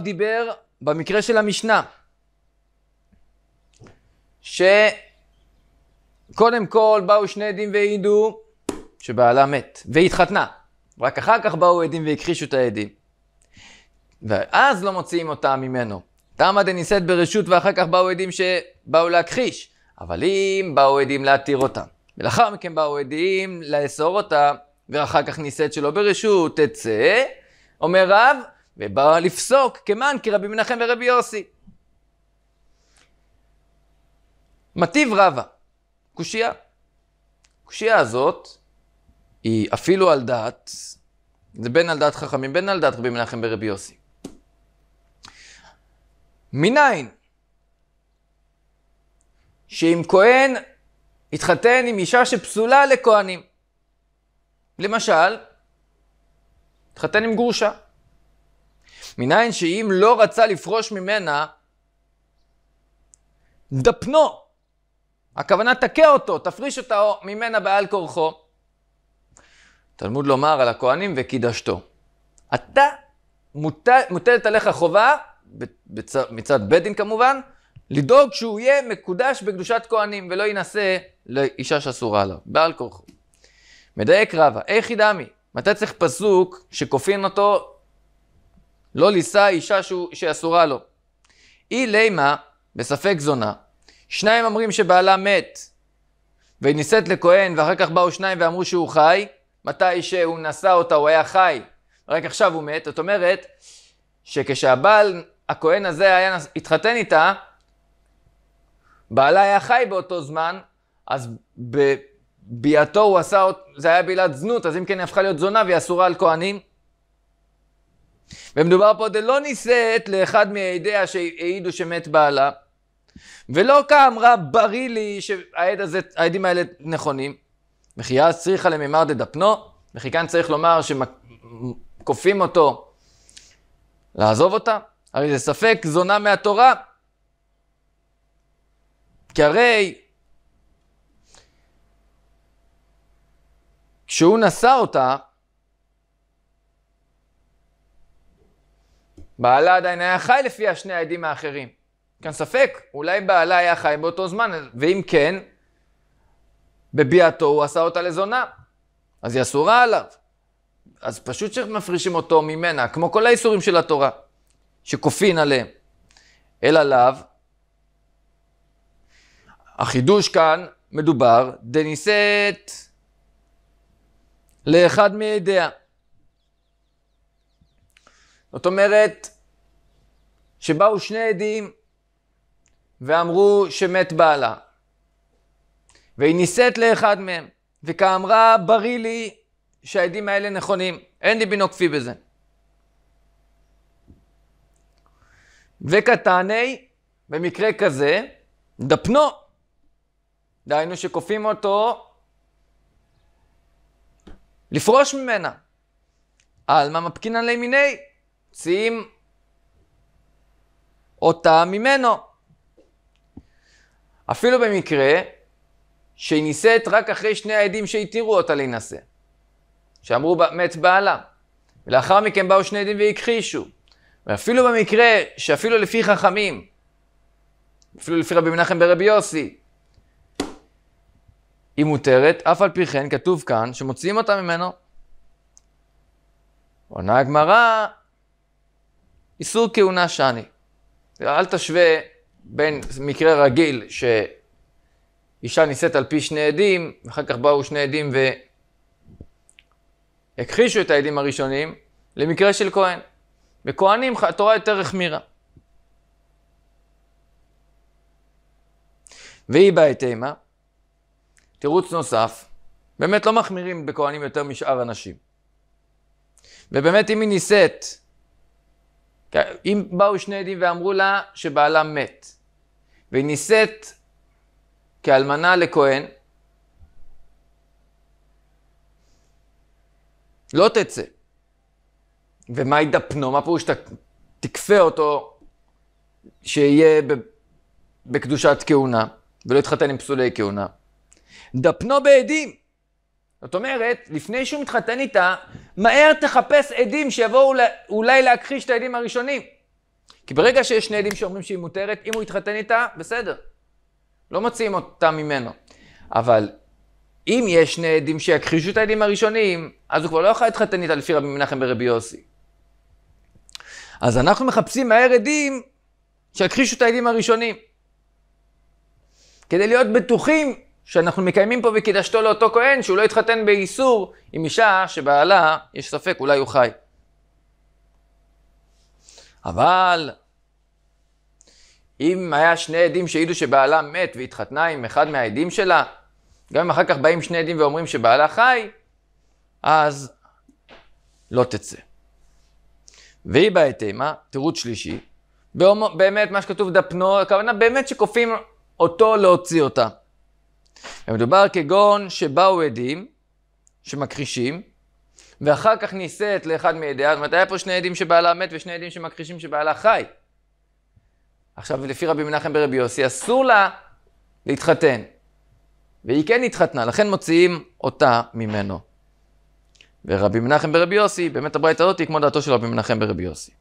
דיבר במקרה של המשנה, שקודם כל באו שני עדים והעידו שבעלה מת, והתחתנה. רק אחר כך באו עדים והכחישו את העדים. ואז לא מוציאים אותה ממנו. תמה דניסת ברשות ואחר כך באו עדים שבאו להכחיש, אבל אם באו עדים להתיר אותה, ולאחר מכן באו עדים לאסור אותה, ואחר כך ניסת שלא ברשות, תצא, אומר רב, ובא לפסוק כמן כרבי מנחם ורבי יוסי. מטיב רבה, קושייה. הקושייה הזאת היא אפילו על דעת, זה בין על דעת חכמים, בין על דעת רבי מנחם ורבי יוסי. מניין? שאם כהן התחתן עם אישה שפסולה לכהנים. למשל, התחתן עם גרושה. מניין שאם לא רצה לפרוש ממנה, דפנו, הכוונה תכה אותו, תפריש אותה ממנה בעל כורחו. תלמוד לומר על הכהנים וקידשתו. אתה, מוטלת עליך חובה בצ... מצד בית דין כמובן, לדאוג שהוא יהיה מקודש בקדושת כהנים ולא יינשא לאישה שאסורה עליו, בעל כורחו. מדייק רבא, איך ידעמי? מתי צריך פסוק שכופין אותו לא לישא אישה שהוא, שאסורה לו? אי לימה, בספק זונה, שניים אומרים שבעלה מת, והיא נישאת לכהן, ואחר כך באו שניים ואמרו שהוא חי, מתי שהוא נשא אותה הוא היה חי, רק עכשיו הוא מת, זאת אומרת שכשהבעל הכהן הזה היה, התחתן איתה, בעלה היה חי באותו זמן, אז בביאתו הוא עשה, זה היה בעילת זנות, אז אם כן היא הפכה להיות זונה והיא אסורה על כהנים. ומדובר פה דלא נישאת לאחד מעדיה שהעידו שמת בעלה, ולא כאמרה בריא לי שהעד הזה, העדים האלה נכונים, וכי אז צריכה למימר דדפנו, וכי כאן צריך לומר שכופים אותו לעזוב אותה. הרי זה ספק זונה מהתורה. כי הרי כשהוא נשא אותה, בעלה עדיין היה חי לפי השני העדים האחרים. כאן ספק, אולי בעלה היה חי באותו זמן, ואם כן, בביאתו הוא עשה אותה לזונה, אז היא אסורה עליו. אז פשוט שמפרישים אותו ממנה, כמו כל האיסורים של התורה. שכופין עליהם, אלא לאו. החידוש כאן מדובר דניסט לאחד מידיה. זאת אומרת, שבאו שני עדים ואמרו שמת בעלה. והיא נישאת לאחד מהם, וכאמרה בריא לי שהעדים האלה נכונים, אין לי בינוק בזה. וקטני, במקרה כזה, דפנו. דהיינו שכופים אותו לפרוש ממנה. עלמא מפקינן לימיני, שיאים אותה ממנו. אפילו במקרה שהיא נישאת רק אחרי שני העדים שהתירו אותה להינשא, שאמרו מת בעלה. ולאחר מכן באו שני עדים והכחישו. ואפילו במקרה שאפילו לפי חכמים, אפילו לפי רבי מנחם ברבי יוסי, היא מותרת, אף על פי כן כתוב כאן שמוציאים אותה ממנו. עונה הגמרא, איסור כהונה שאני. אל תשווה בין מקרה רגיל שאישה נישאת על פי שני עדים, ואחר כך באו שני עדים והכחישו את העדים הראשונים, למקרה של כהן. בכהנים התורה יותר החמירה. והיא בעת אימה, תירוץ נוסף, באמת לא מחמירים בכהנים יותר משאר הנשים. ובאמת אם היא נישאת, כן, אם באו שני עדים ואמרו לה שבעלה מת, והיא נישאת כאלמנה לכהן, לא תצא. ומה ידפנו? מה פירוש שאתה תכפה אותו שיהיה בקדושת כהונה, ולא יתחתן עם פסולי כהונה? דפנו בעדים. זאת אומרת, לפני שהוא מתחתן איתה, מהר תחפש עדים שיבואו אולי להכחיש את העדים הראשונים. כי ברגע שיש שני עדים שאומרים שהיא מותרת, אם הוא יתחתן איתה, בסדר. לא מוציאים אותה ממנו. אבל אם יש שני עדים שיכחישו את העדים הראשונים, אז הוא כבר לא יכול להתחתן איתה לפי רבי מנחם ברבי יוסי. אז אנחנו מחפשים מהר עדים שיכחישו את העדים הראשונים. כדי להיות בטוחים שאנחנו מקיימים פה וקידשתו לאותו כהן, שהוא לא יתחתן באיסור עם אישה שבעלה, יש ספק, אולי הוא חי. אבל אם היה שני עדים שהעידו שבעלה מת והתחתנה עם אחד מהעדים שלה, גם אם אחר כך באים שני עדים ואומרים שבעלה חי, אז לא תצא. והיא בהתאמה, תירוץ שלישי, באמת מה שכתוב דפנו, הכוונה באמת שכופים אותו להוציא אותה. ומדובר כגון שבאו עדים, שמכחישים, ואחר כך נישאת לאחד מעדיה, זאת אומרת היה פה שני עדים שבעלה מת ושני עדים שמכחישים שבעלה חי. עכשיו לפי רבי מנחם ברבי יוסי אסור לה להתחתן, והיא כן התחתנה, לכן מוציאים אותה ממנו. ורבי מנחם ברבי יוסי, באמת הברית הזאת היא כמו דעתו של רבי מנחם ברבי יוסי.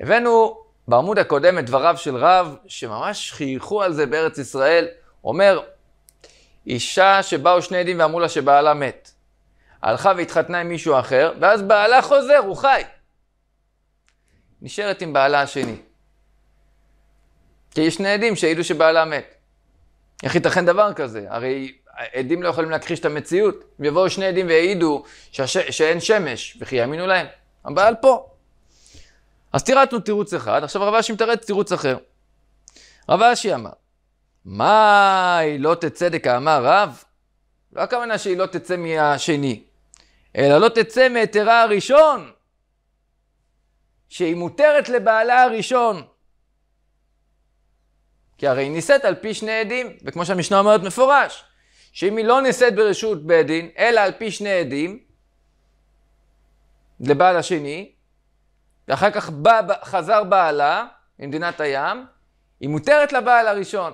הבאנו בעמוד הקודם את דבריו של רב, שממש חייכו על זה בארץ ישראל, אומר, אישה שבאו שני עדים ואמרו לה שבעלה מת. הלכה והתחתנה עם מישהו אחר, ואז בעלה חוזר, הוא חי. נשארת עם בעלה השני. כי יש שני עדים שהעידו שבעלה מת. איך ייתכן דבר כזה? הרי עדים לא יכולים להכחיש את המציאות. אם יבואו שני עדים ויעידו שש... שאין שמש, וכי יאמינו להם. הבעל פה. אז תירצנו תירוץ אחד, עכשיו רב אשי מתרץ תירוץ אחר. רב אשי אמר, מה עילות לא תצא דקאמר רב? לא הכוונה שהיא לא תצא מהשני, אלא לא תצא מהיתרה הראשון, שהיא מותרת לבעלה הראשון. כי הרי היא נישאת על פי שני עדים, וכמו שהמשנה אומרת מפורש, שאם היא לא נעשית ברשות בית דין, אלא על פי שני עדים, לבעל השני, ואחר כך בא, חזר בעלה ממדינת הים, היא מותרת לבעל הראשון.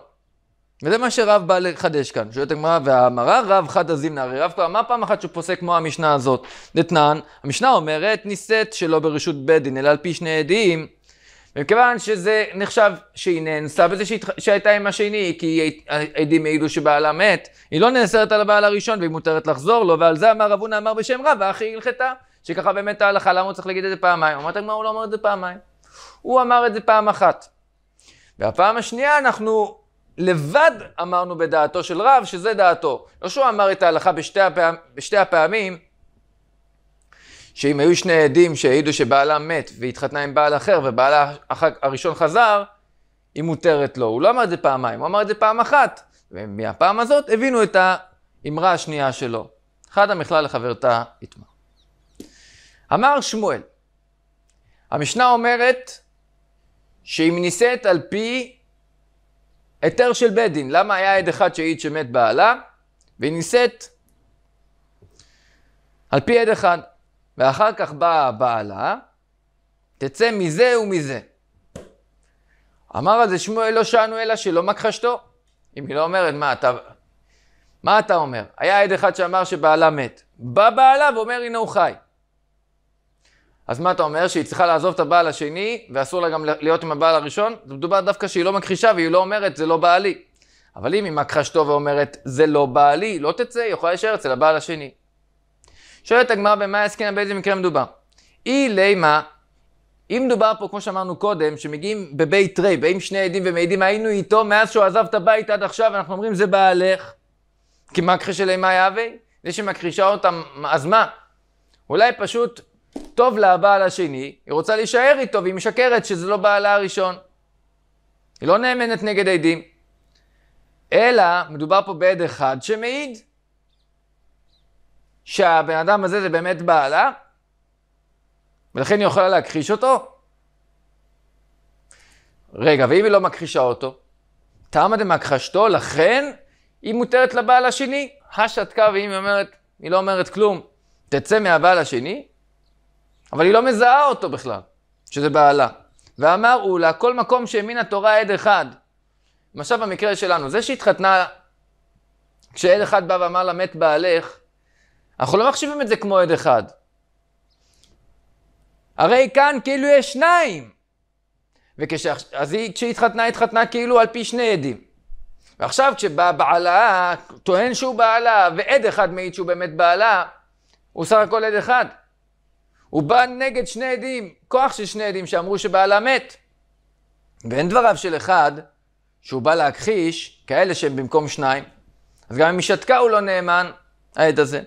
וזה מה שרב בא לחדש כאן. שואלת הגמרא והמרא, רב חד זימנה, הרי רב כבר אמר פעם אחת שהוא פוסק כמו המשנה הזאת. דתנן, המשנה אומרת נישאת שלא ברשות בית דין, אלא על פי שני עדים. ומכיוון שזה נחשב שהיא נאנסה בזה שהייתה עם השני, כי עדים העידו שבעלה מת, היא לא נאסרת על הבעל הראשון והיא מותרת לחזור לו, ועל זה אמר רב הונא אמר בשם רב, ואחי הלכתה. שככה באמת ההלכה, למה הוא צריך להגיד את זה פעמיים? אמרת הגמרא, הוא לא אמר את זה פעמיים. הוא אמר את זה פעם אחת. והפעם השנייה אנחנו לבד אמרנו בדעתו של רב, שזה דעתו. לא שהוא אמר את ההלכה בשתי, הפע... בשתי הפעמים, שאם היו שני עדים שהעידו שבעלה מת והתחתנה עם בעל אחר ובעלה הראשון חזר, היא מותרת לו. הוא לא אמר את זה פעמיים, הוא אמר את זה פעם אחת. ומהפעם הזאת הבינו את האמרה השנייה שלו. חדה המכלל לחברתה יטמע. אמר שמואל, המשנה אומרת שאם נישאת על פי היתר של בית דין, למה היה עד אחד שהעיד שמת בעלה, והיא נישאת על פי עד אחד. ואחר כך באה הבעלה, תצא מזה ומזה. אמר על זה שמואל לא שענו אלא שלא מכחשתו. אם היא לא אומרת, מה אתה... מה אתה אומר? היה עד אחד שאמר שבעלה מת. בא בעלה ואומר, הנה הוא חי. אז מה אתה אומר? שהיא צריכה לעזוב את הבעל השני, ואסור לה גם להיות עם הבעל הראשון? זה מדובר דווקא שהיא לא מכחישה והיא לא אומרת, זה לא בעלי. אבל אם היא מכחשתו ואומרת, זה לא בעלי, לא תצא, היא יכולה להישאר אצל הבעל השני. שואלת הגמרא במה עסקינא באיזה מקרה מדובר. אי לימה, אם מדובר פה, כמו שאמרנו קודם, שמגיעים בבית רי, באים שני עדים ומעידים, היינו איתו מאז שהוא עזב את הבית עד עכשיו, אנחנו אומרים זה בעלך. כי מה מכחיש אלימה יהווה? זה שמכחישה אותם, אז מה? אולי פשוט טוב לה הבעל השני, היא רוצה להישאר איתו והיא משקרת שזה לא בעלה הראשון. היא לא נאמנת נגד עדים. אלא מדובר פה בעד אחד שמעיד. שהבן אדם הזה זה באמת בעלה, ולכן היא יכולה להכחיש אותו? רגע, ואם היא לא מכחישה אותו? תמה דמכחשתו, לכן היא מותרת לבעל השני. השתקה, ואם היא אומרת, היא לא אומרת כלום, תצא מהבעל השני, אבל היא לא מזהה אותו בכלל, שזה בעלה. ואמר אולה, כל מקום שהאמין התורה עד אחד. למשל במקרה שלנו, זה שהתחתנה, כשעד אחד בא ואמר לה, מת בעלך, אנחנו לא מחשיבים את זה כמו עד אחד. הרי כאן כאילו יש שניים. וכש... אז היא, כשהיא התחתנה, התחתנה כאילו על פי שני עדים. ועכשיו כשבא בעלה, טוען שהוא בעלה, ועד אחד מעיד שהוא באמת בעלה, הוא סך הכל עד אחד. הוא בא נגד שני עדים, כוח של שני עדים שאמרו שבעלה מת. ואין דבריו של אחד שהוא בא להכחיש כאלה שהם במקום שניים. אז גם אם היא שתקה הוא לא נאמן, העד הזה.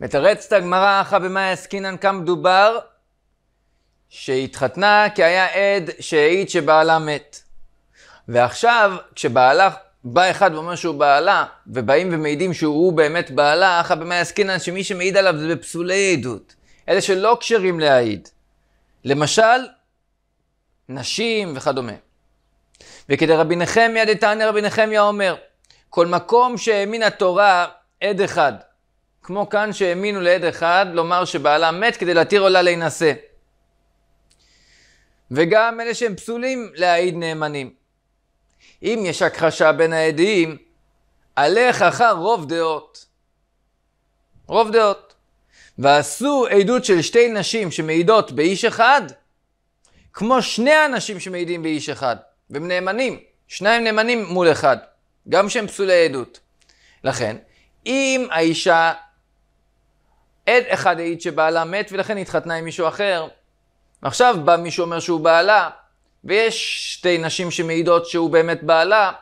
מתרצת הגמרא אחא במאי עסקינן כאן מדובר שהתחתנה כי היה עד שהעיד שבעלה מת. ועכשיו, כשבעלה, בא אחד ואומר שהוא בעלה, ובאים ומעידים שהוא באמת בעלה, אחא במאי עסקינן שמי שמעיד עליו זה בפסולי עדות. אלה שלא כשרים להעיד. למשל, נשים וכדומה. וכדי רבי נחמיה דתנא רבי נחמיה אומר, כל מקום שהאמין התורה עד אחד, כמו כאן שהאמינו לעד אחד לומר שבעלה מת כדי להתיר עולה להינשא. וגם אלה שהם פסולים להעיד נאמנים. אם יש הכחשה בין העדים, הלך אחר רוב דעות. רוב דעות. ועשו עדות של שתי נשים שמעידות באיש אחד, כמו שני אנשים שמעידים באיש אחד, והם נאמנים, שניים נאמנים מול אחד, גם שהם פסולי עדות. לכן, אם האישה עד אחד העיד שבעלה מת ולכן התחתנה עם מישהו אחר. עכשיו בא מישהו אומר שהוא בעלה, ויש שתי נשים שמעידות שהוא באמת בעלה.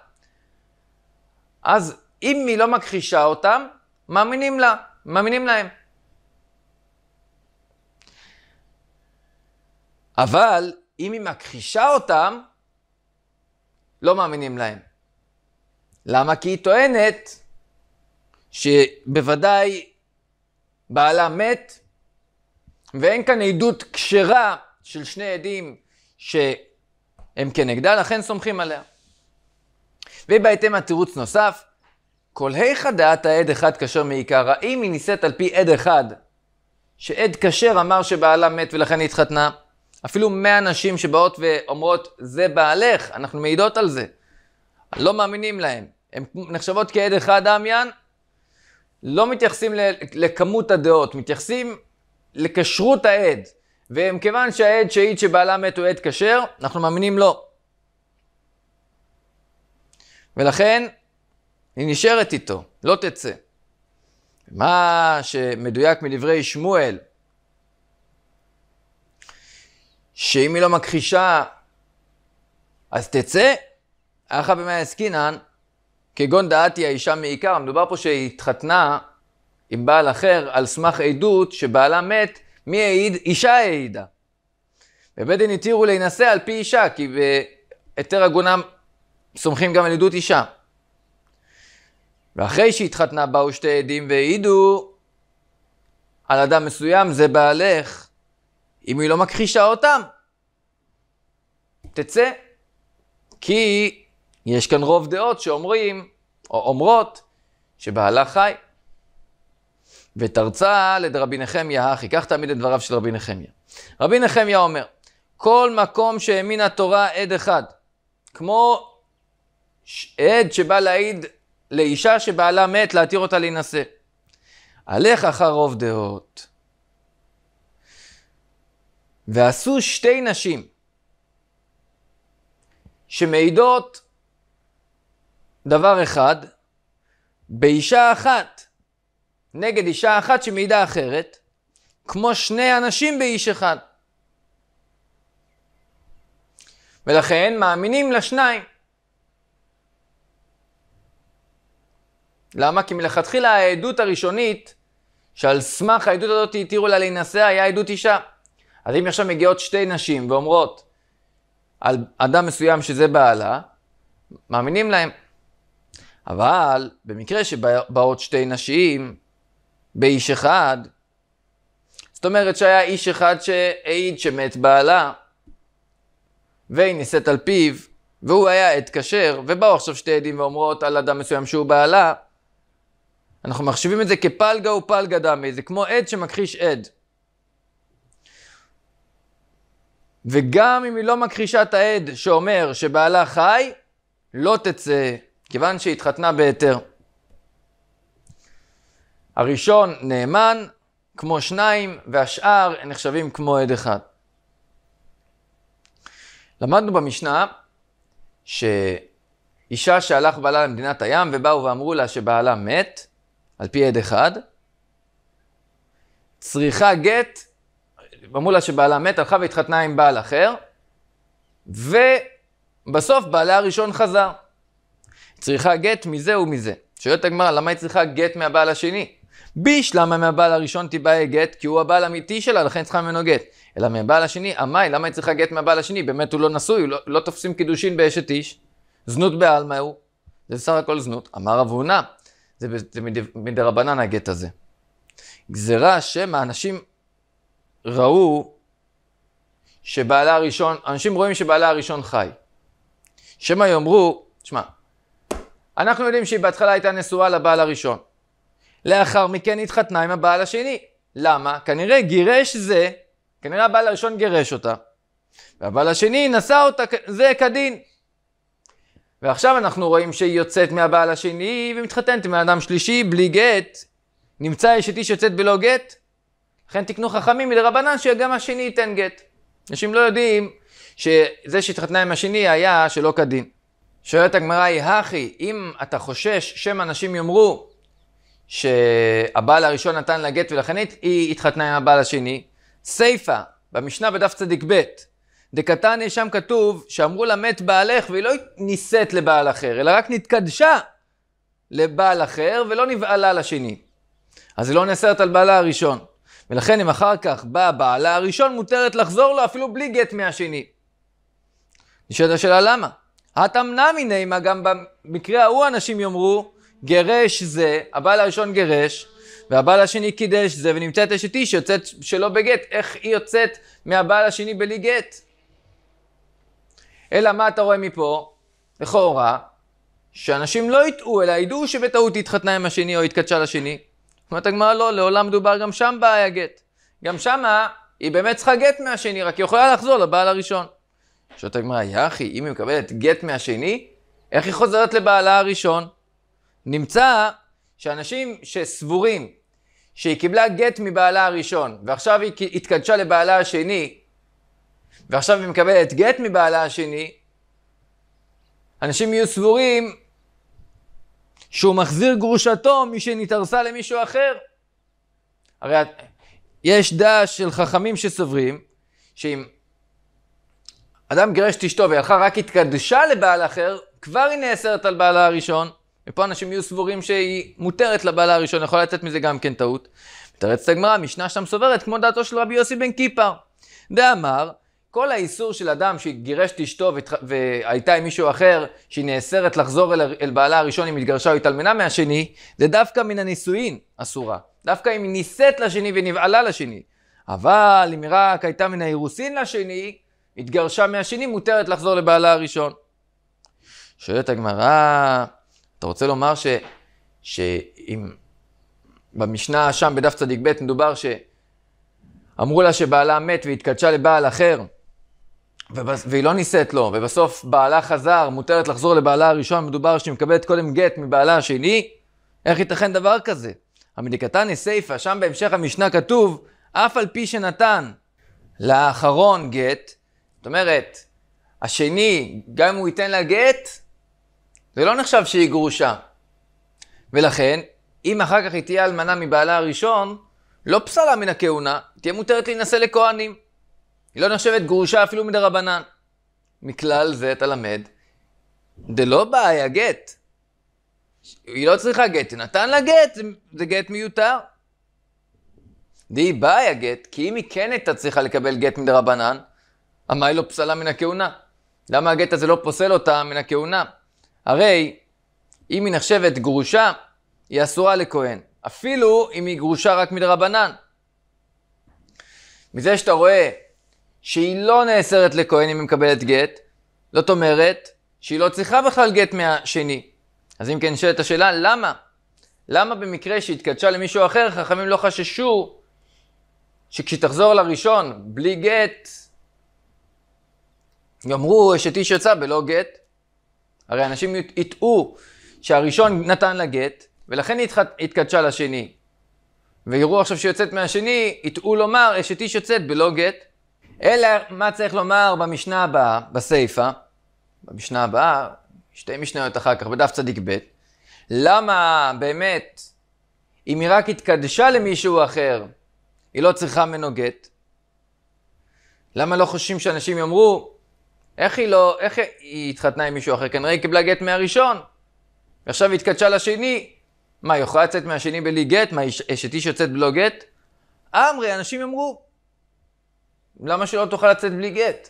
אז אם היא לא מכחישה אותם, מאמינים לה, מאמינים להם. אבל אם היא מכחישה אותם, לא מאמינים להם. למה? כי היא טוענת שבוודאי בעלה מת, ואין כאן עדות כשרה של שני עדים שהם כנגדה, לכן סומכים עליה. ובהתאם התירוץ נוסף, כל היכא דעת העד אחד כשר מעיקר, האם היא נישאת על פי עד אחד, שעד כשר אמר שבעלה מת ולכן היא התחתנה, אפילו 100 נשים שבאות ואומרות, זה בעלך, אנחנו מעידות על זה. לא מאמינים להם. הן נחשבות כעד אחד, דמיין, לא מתייחסים לכמות הדעות, מתייחסים לכשרות העד. ומכיוון שהעד שהעיד שבעלה מת הוא עד כשר, אנחנו מאמינים לו. ולכן, היא נשארת איתו, לא תצא. מה שמדויק מדברי שמואל, שאם היא לא מכחישה, אז תצא, אחא במאי עסקינן, כגון דעתי האישה מעיקר, מדובר פה שהיא התחתנה עם בעל אחר על סמך עדות שבעלה מת, מי העיד? אישה העידה. בבית דין התירו להינשא על פי אישה, כי בהיתר אה, עגונה סומכים גם על עדות אישה. ואחרי שהתחתנה באו שתי עדים והעידו על אדם מסוים, זה בעלך, אם היא לא מכחישה אותם. תצא, כי יש כאן רוב דעות שאומרים, או אומרות, שבעלה חי. ותרצה לדרבי נחמיה אחי, כך תעמיד את דבריו של רבי נחמיה. רבי נחמיה אומר, כל מקום שהאמין התורה עד אחד, כמו עד שבא להעיד לאישה שבעלה מת, להתיר אותה להינשא. הלך אחר רוב דעות. ועשו שתי נשים שמעידות דבר אחד באישה אחת, נגד אישה אחת שמעידה אחרת, כמו שני אנשים באיש אחד. ולכן מאמינים לשניים. למה? כי מלכתחילה העדות הראשונית, שעל סמך העדות הזאת התירו לה להינשא, היה עדות אישה. אז אם עכשיו מגיעות שתי נשים ואומרות על אדם מסוים שזה בעלה, מאמינים להם. אבל במקרה שבאות שתי נשים באיש אחד, זאת אומרת שהיה איש אחד שהעיד שמת בעלה, והיא נישאת על פיו, והוא היה עד כשר, ובאו עכשיו שתי עדים ואומרות על אדם מסוים שהוא בעלה, אנחנו מחשיבים את זה כפלגה ופלגה דמי, זה כמו עד שמכחיש עד. וגם אם היא לא מכחישה את העד שאומר שבעלה חי, לא תצא כיוון שהתחתנה בהיתר. הראשון נאמן כמו שניים, והשאר נחשבים כמו עד אחד. למדנו במשנה שאישה שהלך בעלה למדינת הים ובאו ואמרו לה שבעלה מת, על פי עד אחד, צריכה גט, אמרו לה שבעלה מת, הלכה והתחתנה עם בעל אחר, ובסוף בעלה הראשון חזר. צריכה גט מזה ומזה. שואלת הגמרא, למה היא צריכה גט מהבעל השני? ביש, למה מהבעל הראשון תיבאי גט? כי הוא הבעל האמיתי שלה, לכן צריכה ממנו גט. אלא מהבעל השני, עמאי, למה היא צריכה גט מהבעל השני? באמת הוא לא נשוי, לא, לא תופסים קידושין באשת איש. זנות בעלמא הוא. זה בסך הכל זנות. אמר רב הונא, זה, זה מדרבנן הגט הזה. גזירה שמא אנשים ראו שבעלה הראשון, אנשים רואים שבעלה הראשון חי. שמא יאמרו, שמע, אנחנו יודעים שהיא בהתחלה הייתה נשואה לבעל הראשון. לאחר מכן התחתנה עם הבעל השני. למה? כנראה גירש זה, כנראה הבעל הראשון גירש אותה. והבעל השני נשא אותה זה כדין. ועכשיו אנחנו רואים שהיא יוצאת מהבעל השני ומתחתנת עם האדם שלישי בלי גט. נמצא אשת איש יוצאת בלא גט. לכן תקנו חכמים מלרבנן שגם השני ייתן גט. אנשים לא יודעים שזה שהתחתנה עם השני היה שלא כדין. שואלת הגמרא היא, הכי, אם אתה חושש שמא אנשים יאמרו שהבעל הראשון נתן לה גט ולכנית, היא התחתנה עם הבעל השני. סיפה, במשנה בדף צדיק ב', דקתני שם כתוב שאמרו לה מת בעלך והיא לא נישאת לבעל אחר, אלא רק נתקדשה לבעל אחר ולא נבעלה לשני. אז היא לא נאסרת על בעלה הראשון. ולכן אם אחר כך בא בעלה הראשון, מותרת לחזור לו אפילו בלי גט מהשני. נשאלת השאלה למה? נמי נעימה, גם במקרה ההוא אנשים יאמרו, גרש זה, הבעל הראשון גרש, והבעל השני קידש זה, ונמצאת אשת איש שיוצאת שלא בגט, איך היא יוצאת מהבעל השני בלי גט? אלא מה אתה רואה מפה? לכאורה, שאנשים לא יטעו, אלא ידעו שבטעות היא התחתנה עם השני או התקדשה לשני. אומרת הגמרא, לא, לעולם מדובר גם שם בעיה גט. גם שמה, היא באמת צריכה גט מהשני, רק היא יכולה לחזור לבעל הראשון. שואלת הגמרא, יחי, אם היא מקבלת גט מהשני, איך היא חוזרת לבעלה הראשון? נמצא שאנשים שסבורים שהיא קיבלה גט מבעלה הראשון, ועכשיו היא התקדשה לבעלה השני, ועכשיו היא מקבלת גט מבעלה השני, אנשים יהיו סבורים שהוא מחזיר גרושתו משנתערסה למישהו אחר. הרי יש דעה של חכמים שסוברים שאם אדם גירש את אשתו והיא הלכה רק התקדשה לבעל אחר, כבר היא נאסרת על בעלה הראשון. ופה אנשים יהיו סבורים שהיא מותרת לבעלה הראשון, יכולה לצאת מזה גם כן טעות. מתרצת הגמרא, המשנה שם סוברת, כמו דעתו של רבי יוסי בן כיפר. דאמר, כל האיסור של אדם שגירש את אשתו ותח... והייתה עם מישהו אחר, שהיא נאסרת לחזור אל, אל בעלה הראשון אם התגרשה או התאלמנה מהשני, זה דווקא מן הנישואין אסורה. דווקא אם היא נישאת לשני ונבעלה לשני. אבל אם היא רק הייתה מן האירוסין לשני, התגרשה מהשני, מותרת לחזור לבעלה הראשון. שואלת הגמרא, אתה רוצה לומר ש... שאם במשנה שם בדף צדיק ב' מדובר שאמרו לה שבעלה מת והתקדשה לבעל אחר, ובס... והיא לא נישאת לו, ובסוף בעלה חזר, מותרת לחזור לבעלה הראשון, מדובר שהיא מקבלת קודם גט מבעלה השני, איך ייתכן דבר כזה? המדיקתני סיפא, שם בהמשך המשנה כתוב, אף על פי שנתן לאחרון גט, אומרת, השני, גם אם הוא ייתן לה גט, זה לא נחשב שהיא גרושה. ולכן, אם אחר כך היא תהיה אלמנה מבעלה הראשון, לא פסלה מן הכהונה, תהיה מותרת להינשא לכהנים. היא לא נחשבת גרושה אפילו מדרבנן. מכלל זה אתה למד, דלא בעיה גט. היא לא צריכה גט, היא נתן לה גט, זה גט מיותר. דהי בעיה גט, כי אם היא כן הייתה צריכה לקבל גט מדרבנן, אמה היא לא פסלה מן הכהונה? למה הגט הזה לא פוסל אותה מן הכהונה? הרי אם היא נחשבת גרושה, היא אסורה לכהן, אפילו אם היא גרושה רק מדרבנן. מזה שאתה רואה שהיא לא נאסרת לכהן אם היא מקבלת גט, זאת אומרת שהיא לא צריכה בכלל גט מהשני. אז אם כן נשאלת השאלה, למה? למה במקרה שהתקדשה למישהו אחר, חכמים לא חששו שכשתחזור לראשון בלי גט, יאמרו אשת איש יצא בלא גט. הרי אנשים יטעו שהראשון נתן לה גט, ולכן היא התקדשה לשני. ויראו עכשיו שהיא יוצאת מהשני, יטעו לומר אשת אה, איש יוצאת בלא גט. אלא מה צריך לומר במשנה הבאה, בסיפא, במשנה הבאה, שתי משניות אחר כך, בדף צדיק ב', למה באמת, אם היא רק התקדשה למישהו אחר, היא לא צריכה ממנו גט? למה לא חושבים שאנשים יאמרו, איך היא לא, איך היא התחתנה עם מישהו אחר? כנראה היא קיבלה גט מהראשון. ועכשיו היא התקדשה לשני. מה, היא יכולה לצאת מהשני בלי גט? מה, אשת איש יוצאת בלא גט? אמרי, אנשים אמרו, למה שלא תוכל לצאת בלי גט?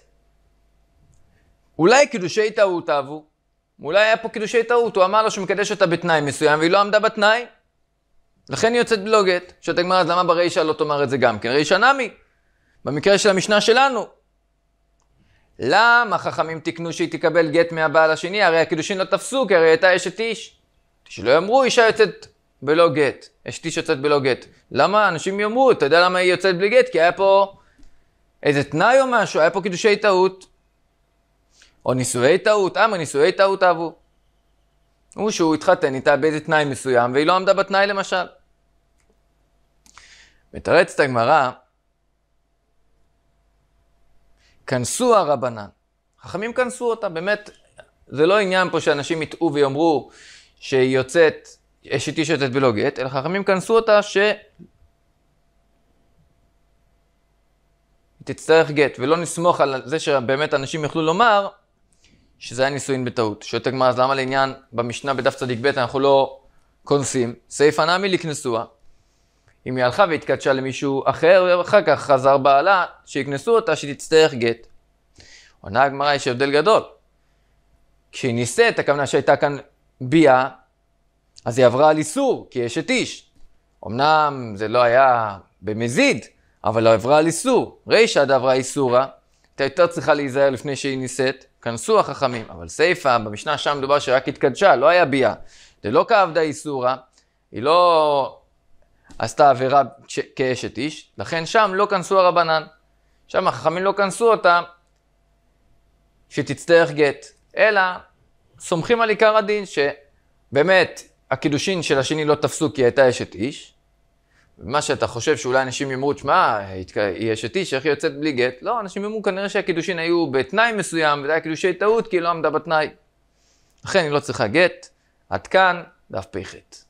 אולי קידושי טעות אהבו. אולי היה פה קידושי טעות, הוא אמר לו שהוא מקדש אותה בתנאי מסוים, והיא לא עמדה בתנאי. לכן היא יוצאת בלא גט. שאתה הגמרא, אז למה ברישה לא תאמר את זה גם כן? רישה נמי. במקרה של המשנה שלנו, למה חכמים תיקנו שהיא תקבל גט מהבעל השני? הרי הקידושין לא תפסו, כי הרי הייתה אשת איש. שלא יאמרו אישה יוצאת בלא גט, אשת איש יוצאת בלא גט. למה? אנשים יאמרו, אתה יודע למה היא יוצאת בלי גט? כי היה פה איזה תנאי או משהו, היה פה קידושי טעות. או נישואי טעות, אמר אה, נישואי טעות אהבו. הוא שהוא התחתן איתה באיזה תנאי מסוים, והיא לא עמדה בתנאי למשל. מתרצת הגמרא, כנסו הרבנן. חכמים כנסו אותה, באמת, זה לא עניין פה שאנשים יטעו ויאמרו שהיא יוצאת, אשת איש יוצאת בלא גט, אלא חכמים כנסו אותה ש... תצטרך גט, ולא נסמוך על זה שבאמת אנשים יוכלו לומר שזה היה נישואין בטעות. שואלת הגמרא, אז למה לעניין במשנה בדף צדיק ב' אנחנו לא כונסים? סייפה נמי לקנסוה, אם היא הלכה והתקדשה למישהו אחר, ואחר כך חזר בעלה, שיקנסו אותה שתצטרך גט. עונה הגמרא, יש הבדל גדול. כשהיא נישאת, הכוונה שהייתה כאן ביאה, אז היא עברה על איסור, כי יש את איש. אמנם זה לא היה במזיד, אבל לא עברה על איסור. רישא דברה איסורה, הייתה יותר צריכה להיזהר לפני שהיא נישאת, כנסו החכמים. אבל סיפא, במשנה שם מדובר שרק התקדשה, לא היה ביאה. זה לא כאבדה איסורה, היא לא עשתה עבירה ש... כאשת איש, לכן שם לא כנסו הרבנן. שם החכמים לא כנסו אותה שתצטרך גט, אלא סומכים על עיקר הדין שבאמת הקידושין של השני לא תפסו כי היא הייתה אשת איש. מה שאתה חושב שאולי אנשים יאמרו, תשמע, היא אשת איש, איך היא יוצאת בלי גט? לא, אנשים יאמרו, כנראה שהקידושין היו בתנאי מסוים, וזה היה קידושי טעות כי היא לא עמדה בתנאי. לכן היא לא צריכה גט. עד כאן דף פ"ח.